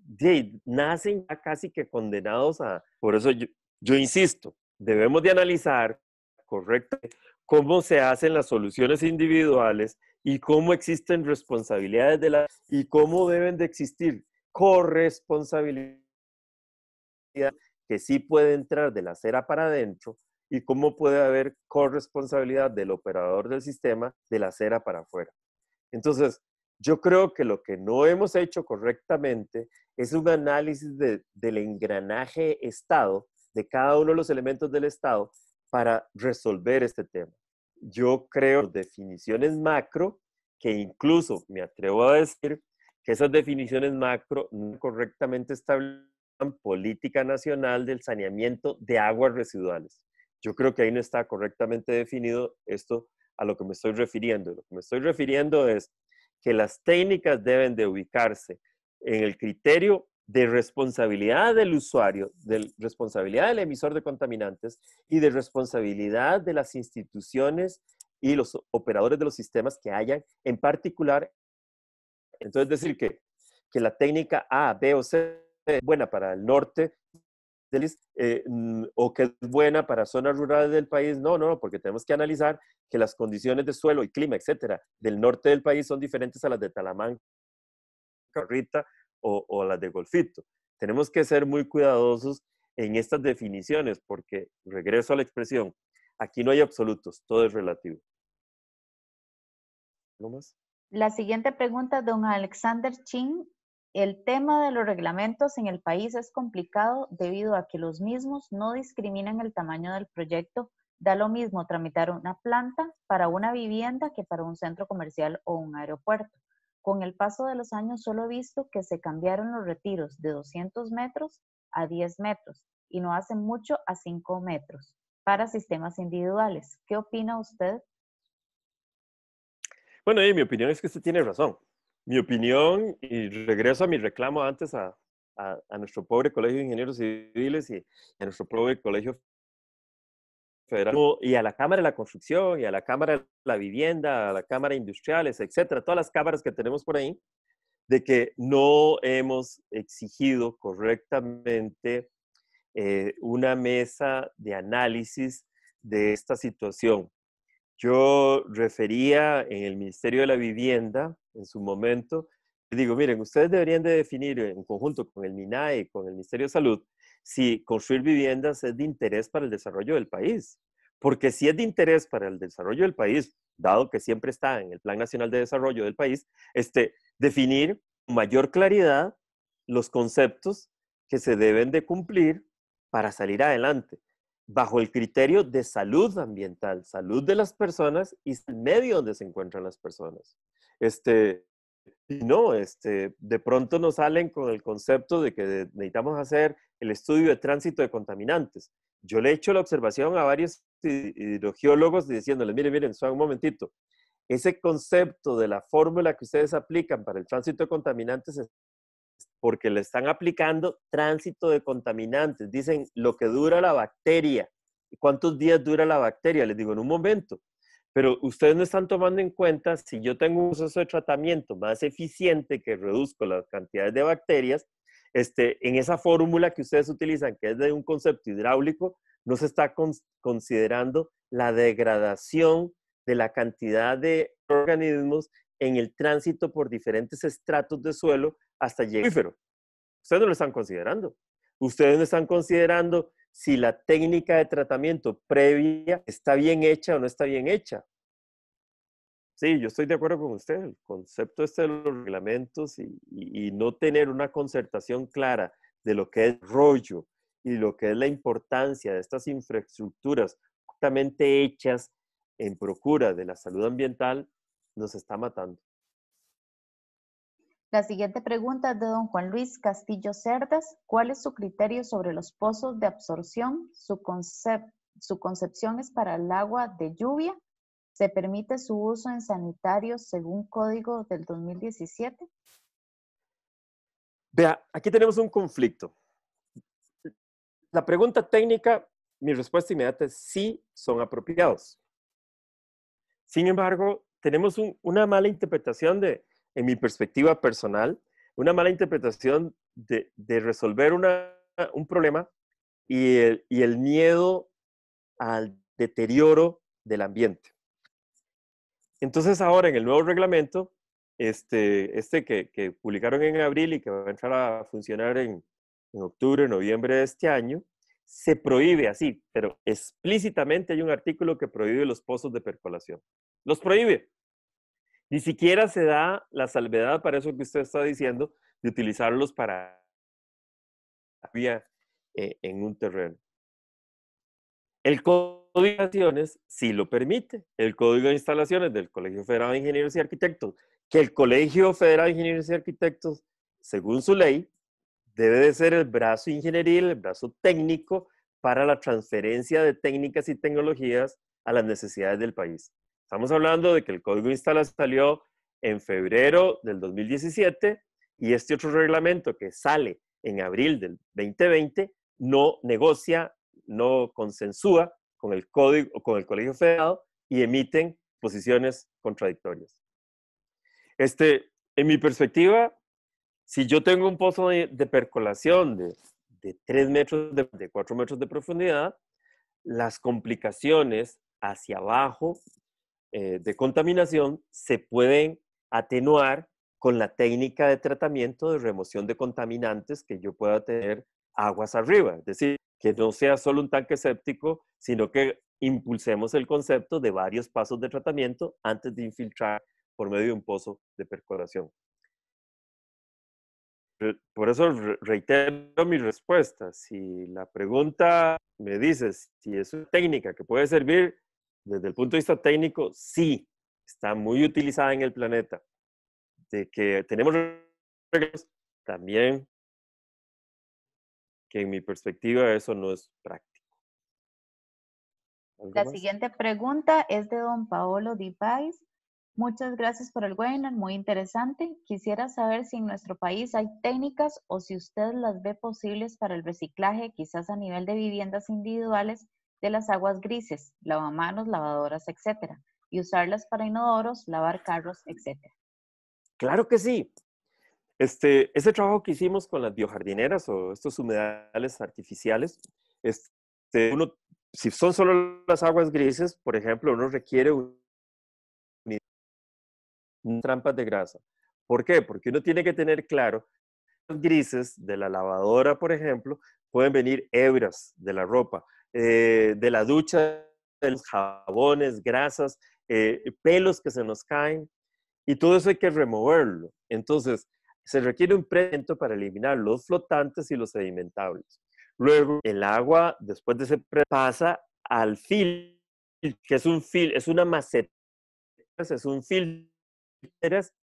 nacen ya casi que condenados a... Por eso yo, insisto, debemos de analizar correctamente cómo se hacen las soluciones individuales y cómo existen responsabilidades de la y cómo deben de existir corresponsabilidad que sí puede entrar de la acera para adentro y cómo puede haber corresponsabilidad del operador del sistema de la acera para afuera. Entonces, yo creo que lo que no hemos hecho correctamente es un análisis del engranaje Estado, de cada uno de los elementos del Estado, para resolver este tema yo creo definiciones macro que incluso me atrevo a decir que esas definiciones macro no correctamente establecen política nacional del saneamiento de aguas residuales. Yo creo que ahí no está correctamente definido esto a lo que me estoy refiriendo. Lo que me estoy refiriendo es que las técnicas deben de ubicarse en el criterio de responsabilidad del usuario, de responsabilidad del emisor de contaminantes y de responsabilidad de las instituciones y los operadores de los sistemas que hayan, en particular. Entonces, decir que, que la técnica A, B o C es buena para el norte del eh, mm, o que es buena para zonas rurales del país. No, no, porque tenemos que analizar que las condiciones de suelo y clima, etcétera, del norte del país son diferentes a las de Talamanca, Carrita o, o las de golfito. Tenemos que ser muy cuidadosos en estas definiciones porque, regreso a la expresión, aquí no hay absolutos, todo es relativo. ¿No más? La siguiente pregunta, don Alexander Chin. El tema de los reglamentos en el país es complicado debido a que los mismos no discriminan el tamaño del proyecto. Da lo mismo tramitar una planta para una vivienda que para un centro comercial o un aeropuerto. Con el paso de los años solo he visto que se cambiaron los retiros de 200 metros a 10 metros y no hace mucho a 5 metros para sistemas individuales. ¿Qué opina usted? Bueno, y mi opinión es que usted tiene razón. Mi opinión, y regreso a mi reclamo antes a, a nuestro pobre colegio de ingenieros civiles y a nuestro pobre colegio y a la Cámara de la Construcción y a la Cámara de la Vivienda, a la Cámara de Industriales, etcétera, todas las cámaras que tenemos por ahí, de que no hemos exigido correctamente eh, una mesa de análisis de esta situación. Yo refería en el Ministerio de la Vivienda en su momento, digo, miren, ustedes deberían de definir en conjunto con el MINAE con el Ministerio de Salud si construir viviendas es de interés para el desarrollo del país. Porque si es de interés para el desarrollo del país, dado que siempre está en el Plan Nacional de Desarrollo del país, este, definir mayor claridad los conceptos que se deben de cumplir para salir adelante, bajo el criterio de salud ambiental, salud de las personas y el medio donde se encuentran las personas. Este, no, este, de pronto nos salen con el concepto de que necesitamos hacer el estudio de tránsito de contaminantes. Yo le he hecho la observación a varios hidrogeólogos diciéndoles, miren, miren, un momentito. Ese concepto de la fórmula que ustedes aplican para el tránsito de contaminantes es porque le están aplicando tránsito de contaminantes. Dicen lo que dura la bacteria. ¿Cuántos días dura la bacteria? Les digo, en un momento pero ustedes no están tomando en cuenta si yo tengo un proceso de tratamiento más eficiente que reduzco las cantidades de bacterias, este, en esa fórmula que ustedes utilizan, que es de un concepto hidráulico, no se está considerando la degradación de la cantidad de organismos en el tránsito por diferentes estratos de suelo hasta llegar Ustedes no lo están considerando. Ustedes no están considerando si la técnica de tratamiento previa está bien hecha o no está bien hecha. Sí, yo estoy de acuerdo con usted, el concepto este de los reglamentos y no tener una concertación clara de lo que es rollo y lo que es la importancia de estas infraestructuras justamente hechas en procura de la salud ambiental, nos está matando. La siguiente pregunta es de don Juan Luis Castillo Cerdas. ¿Cuál es su criterio sobre los pozos de absorción? Su, concepción es para el agua de lluvia. ¿Se permite su uso en sanitarios según código del 2017? Vea, aquí tenemos un conflicto. La pregunta técnica, mi respuesta inmediata es sí son apropiados. Sin embargo, tenemos una mala interpretación de, en mi perspectiva personal, una mala interpretación de, resolver un problema y el, miedo al deterioro del ambiente. Entonces ahora en el nuevo reglamento, este, este que, publicaron en abril y que va a entrar a funcionar en, en octubre, noviembre de este año, se prohíbe así, pero explícitamente hay un artículo que prohíbe los pozos de percolación. Los prohíbe. Ni siquiera se da la salvedad para eso que usted está diciendo de utilizarlos para vía eh, en un terreno. El código de instalaciones sí lo permite. El código de instalaciones del Colegio Federal de Ingenieros y Arquitectos, que el Colegio Federal de Ingenieros y Arquitectos, según su ley, debe de ser el brazo ingenieril, el brazo técnico para la transferencia de técnicas y tecnologías a las necesidades del país. Estamos hablando de que el código instala salió en febrero del 2017 y este otro reglamento que sale en abril del 2020 no negocia, no consensúa con el código o con el Colegio Federal y emiten posiciones contradictorias. Este, en mi perspectiva, si yo tengo un pozo de, percolación de, de 3 metros, de, 4 metros de profundidad, las complicaciones hacia abajo eh, de contaminación se pueden atenuar con la técnica de tratamiento de remoción de contaminantes que yo pueda tener aguas arriba. Es decir, que no sea solo un tanque séptico, sino que impulsemos el concepto de varios pasos de tratamiento antes de infiltrar por medio de un pozo de percolación. Por eso reitero mi respuesta. Si la pregunta me dices si es una técnica que puede servir desde el punto de vista técnico, sí, está muy utilizada en el planeta. De que tenemos reglas, también que en mi perspectiva eso no es práctico. La siguiente pregunta es de don Paolo Dipais. Muchas gracias por el webinar, muy interesante. Quisiera saber si en nuestro país hay técnicas o si usted las ve posibles para el reciclaje, quizás a nivel de viviendas individuales de las aguas grises, lavamanos, lavadoras, etc. Y usarlas para inodoros, lavar carros, etc. Claro que sí. Este, este, trabajo que hicimos con las biojardineras o estos humedales artificiales, este, uno, si son solo las aguas grises, por ejemplo, uno requiere un, trampas de grasa. ¿Por qué? Porque uno tiene que tener claro las grises de la lavadora, por ejemplo, pueden venir hebras de la ropa. Eh, de la ducha, de los jabones, grasas, eh, pelos que se nos caen, y todo eso hay que removerlo. Entonces, se requiere un prento para eliminar los flotantes y los sedimentables. Luego, el agua, después de ese prento, pasa al fil, que es un fil, es una maceta, es un filtro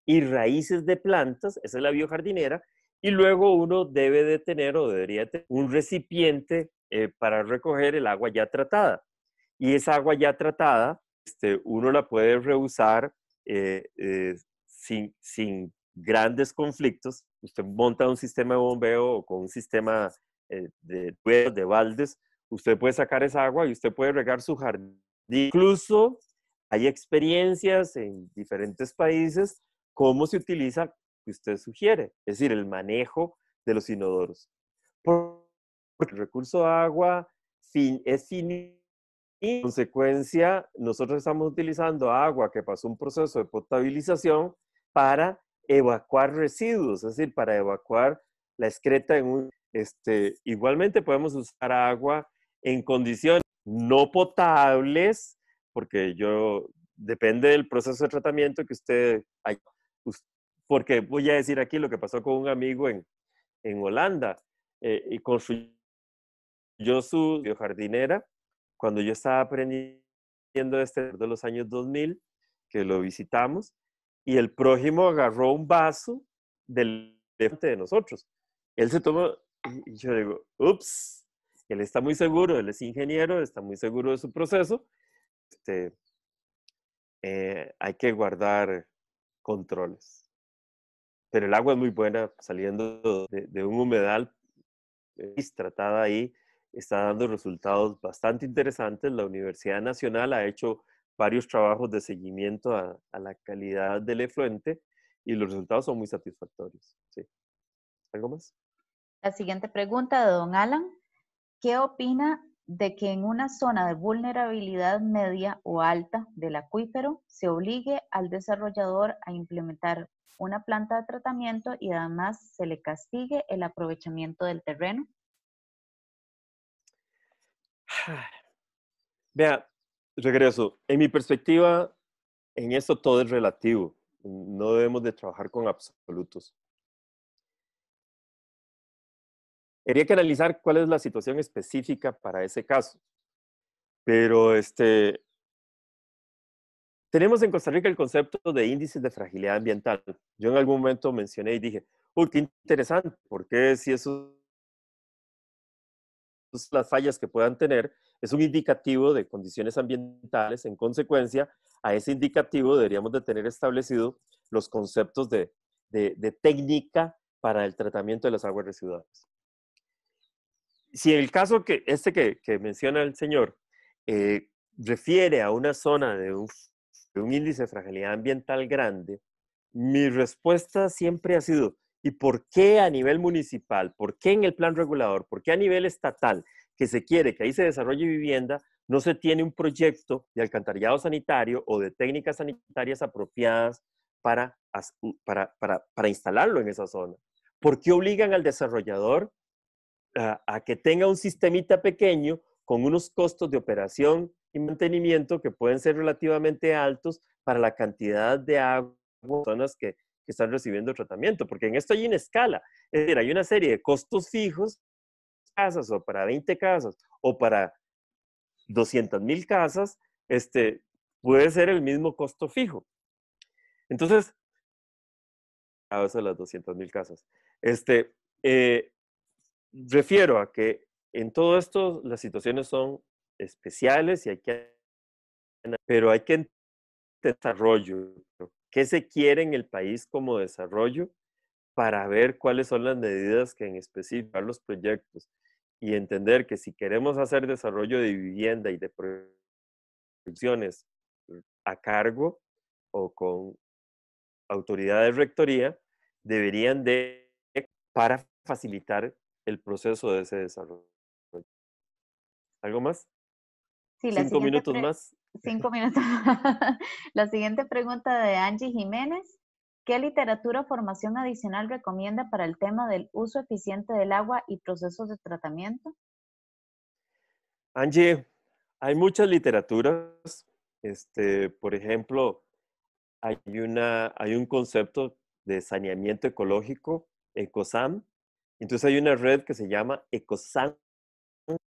y raíces de plantas, esa es la biojardinera, y luego uno debe de tener o debería tener un recipiente eh, para recoger el agua ya tratada. Y esa agua ya tratada, este, uno la puede reusar eh, eh, sin, grandes conflictos. Usted monta un sistema de bombeo o con un sistema de de baldes, usted puede sacar esa agua y usted puede regar su jardín. Incluso hay experiencias en diferentes países cómo se utiliza que usted sugiere, es decir, el manejo de los inodoros. Porque el recurso de agua es finito. En consecuencia, nosotros estamos utilizando agua que pasó un proceso de potabilización para evacuar residuos, es decir, para evacuar la excreta en un... Este, igualmente podemos usar agua en condiciones no potables, porque yo depende del proceso de tratamiento que usted porque voy a decir aquí lo que pasó con un amigo en, en Holanda. Eh, y con su jardinera cuando yo estaba aprendiendo este de los años 2000, que lo visitamos, y el prójimo agarró un vaso del frente de nosotros. Él se tomó, y yo digo, ups, él está muy seguro, él es ingeniero, está muy seguro de su proceso. Este, eh, hay que guardar controles pero el agua es muy buena saliendo de, un humedal eh, tratada ahí. Está dando resultados bastante interesantes. La Universidad Nacional ha hecho varios trabajos de seguimiento a, la calidad del efluente y los resultados son muy satisfactorios. ¿Algo más? La siguiente pregunta de don Alan. ¿Qué opina de que en una zona de vulnerabilidad media o alta del acuífero se obligue al desarrollador a implementar una planta de tratamiento y además se le castigue el aprovechamiento del terreno? <sighs> Vea, regreso. En mi perspectiva, en esto todo es relativo. No debemos de trabajar con absolutos. Habría que analizar cuál es la situación específica para ese caso. Pero este, tenemos en Costa Rica el concepto de índices de fragilidad ambiental. Yo en algún momento mencioné y dije, uy, qué interesante, porque si eso las fallas que puedan tener, es un indicativo de condiciones ambientales. En consecuencia, a ese indicativo deberíamos de tener establecido los conceptos de, de técnica para el tratamiento de las aguas residuales si el caso que este que, menciona el señor eh, refiere a una zona de un, índice de fragilidad ambiental grande, mi respuesta siempre ha sido, ¿y por qué a nivel municipal? ¿Por qué en el plan regulador? ¿Por qué a nivel estatal que se quiere que ahí se desarrolle vivienda? No se tiene un proyecto de alcantarillado sanitario o de técnicas sanitarias apropiadas para instalarlo en esa zona. ¿Por qué obligan al desarrollador a, que tenga un sistemita pequeño con unos costos de operación y mantenimiento que pueden ser relativamente altos para la cantidad de agua personas que, que están recibiendo tratamiento, porque en esto hay una escala, es decir, hay una serie de costos fijos casas o para 20 casas o para 200 mil casas, este, puede ser el mismo costo fijo. Entonces, a veces las 200 mil casas, este, eh, refiero a que en todo esto las situaciones son especiales y hay que, pero hay que desarrollo, qué se quiere en el país como desarrollo para ver cuáles son las medidas que en específico los proyectos y entender que si queremos hacer desarrollo de vivienda y de producciones a cargo o con autoridades de rectoría, deberían de para facilitar el proceso de ese desarrollo. ¿Algo más? Sí, cinco minutos más. Cinco minutos. <laughs> la siguiente pregunta de Angie Jiménez. ¿Qué literatura o formación adicional recomienda para el tema del uso eficiente del agua y procesos de tratamiento? Angie, hay muchas literaturas. Este, por ejemplo, hay, una, hay un concepto de saneamiento ecológico, COSAM entonces hay una red que se llama Ecosan,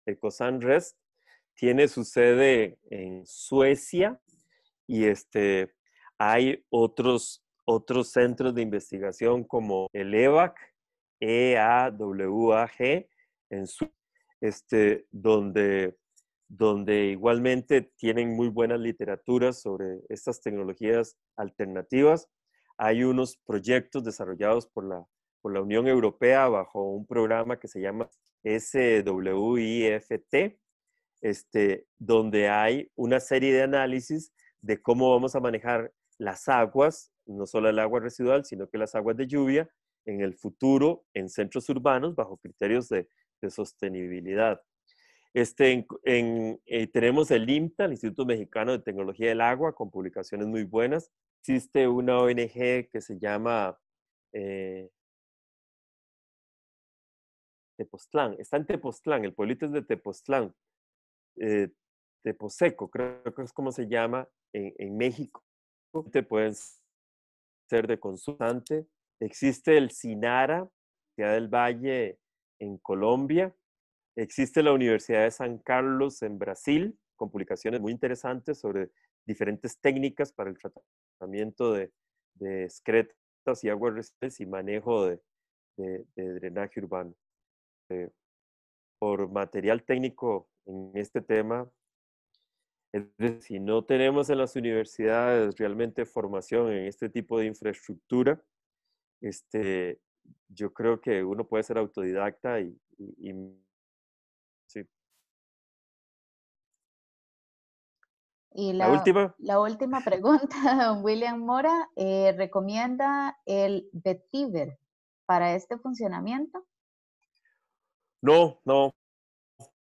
Ecosan Rest, tiene su sede en Suecia y este, hay otros, otros centros de investigación como el EVAC, EAWAG, en Suecia, este, donde, donde igualmente tienen muy buenas literaturas sobre estas tecnologías alternativas. Hay unos proyectos desarrollados por la por la Unión Europea bajo un programa que se llama SWIFT, este, donde hay una serie de análisis de cómo vamos a manejar las aguas, no solo el agua residual, sino que las aguas de lluvia en el futuro en centros urbanos bajo criterios de, sostenibilidad. Este, eh, tenemos el IMTA, el Instituto Mexicano de Tecnología del Agua, con publicaciones muy buenas. Existe una ONG que se llama eh, Tepoztlán, está en Tepoztlán, el pueblito es de Tepoztlán, eh, Teposeco, creo, que es como se llama en, México. Te pueden ser de consultante. Existe el Sinara, Ciudad del Valle en Colombia. Existe la Universidad de San Carlos en Brasil, con publicaciones muy interesantes sobre diferentes técnicas para el tratamiento de, de excretas y aguas residuales y manejo de drenaje urbano. Este, por material técnico en este tema. si no tenemos en las universidades realmente formación en este tipo de infraestructura, este, yo creo que uno puede ser autodidacta y, la, última. La última pregunta, <laughs> William Mora, eh, ¿recomienda el Betiver para este funcionamiento? No, no.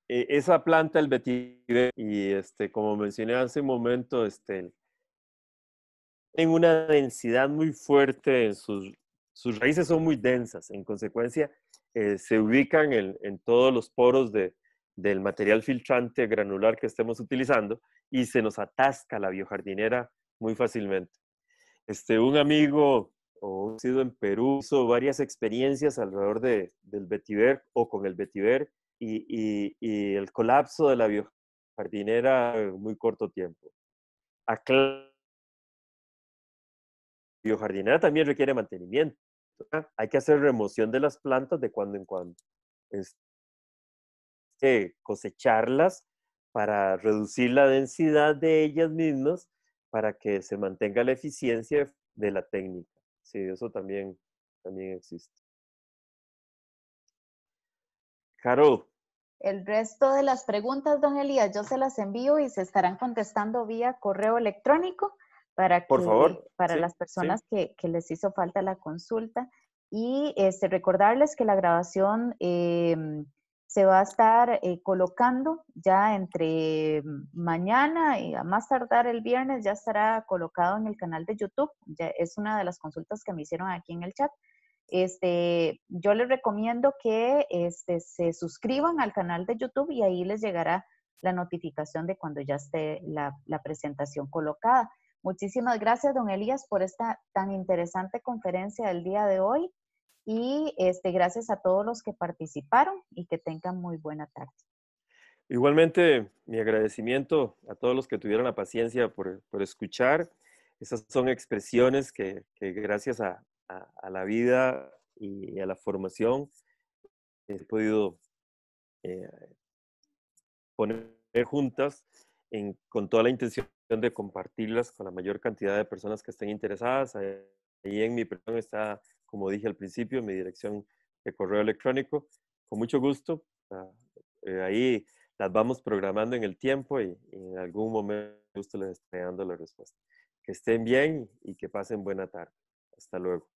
E, esa planta, el betide, y este, como mencioné hace un momento, este, una densidad muy fuerte, sus, sus raíces son muy densas, en consecuencia eh, se ubican en, todos los poros de, del material filtrante granular que estemos utilizando y se nos atasca la biojardinera muy fácilmente. Este, un amigo o sido en Perú, hizo varias experiencias alrededor de, del vetiver o con el vetiver y, y, el colapso de la biojardinera en muy corto tiempo. Acla biojardinera también requiere mantenimiento. Hay que hacer remoción de las plantas de cuando en cuando. Es, que cosecharlas para reducir la densidad de ellas mismas para que se mantenga la eficiencia de la técnica. Sí, eso también, también existe. Carol. El resto de las preguntas, don Elías, yo se las envío y se estarán contestando vía correo electrónico para, para las personas que, les hizo falta la consulta. Y este, recordarles que la grabación em, se va a estar eh, colocando ya entre mañana y a más tardar el viernes ya estará colocado en el canal de YouTube. es una de las consultas que me hicieron aquí en el chat. Este, yo les recomiendo que este, se suscriban al canal de YouTube y ahí les llegará la notificación de cuando ya esté la, la presentación colocada. Muchísimas gracias, don Elías, por esta tan interesante conferencia del día de hoy y este, gracias a todos los que participaron y que tengan muy buena tarde. Igualmente, mi agradecimiento a todos los que tuvieron la paciencia por, escuchar. Esas son expresiones que, gracias a, la vida y a la formación he podido eh, poner juntas con toda la intención de compartirlas con la mayor cantidad de personas que estén interesadas. Ahí en mi persona está como dije al principio, mi dirección de correo electrónico. Con mucho gusto. Ah, eh, ahí las vamos programando en el tiempo y, en algún momento les estoy dando la respuesta. Que estén bien y que pasen buena tarde. Hasta luego.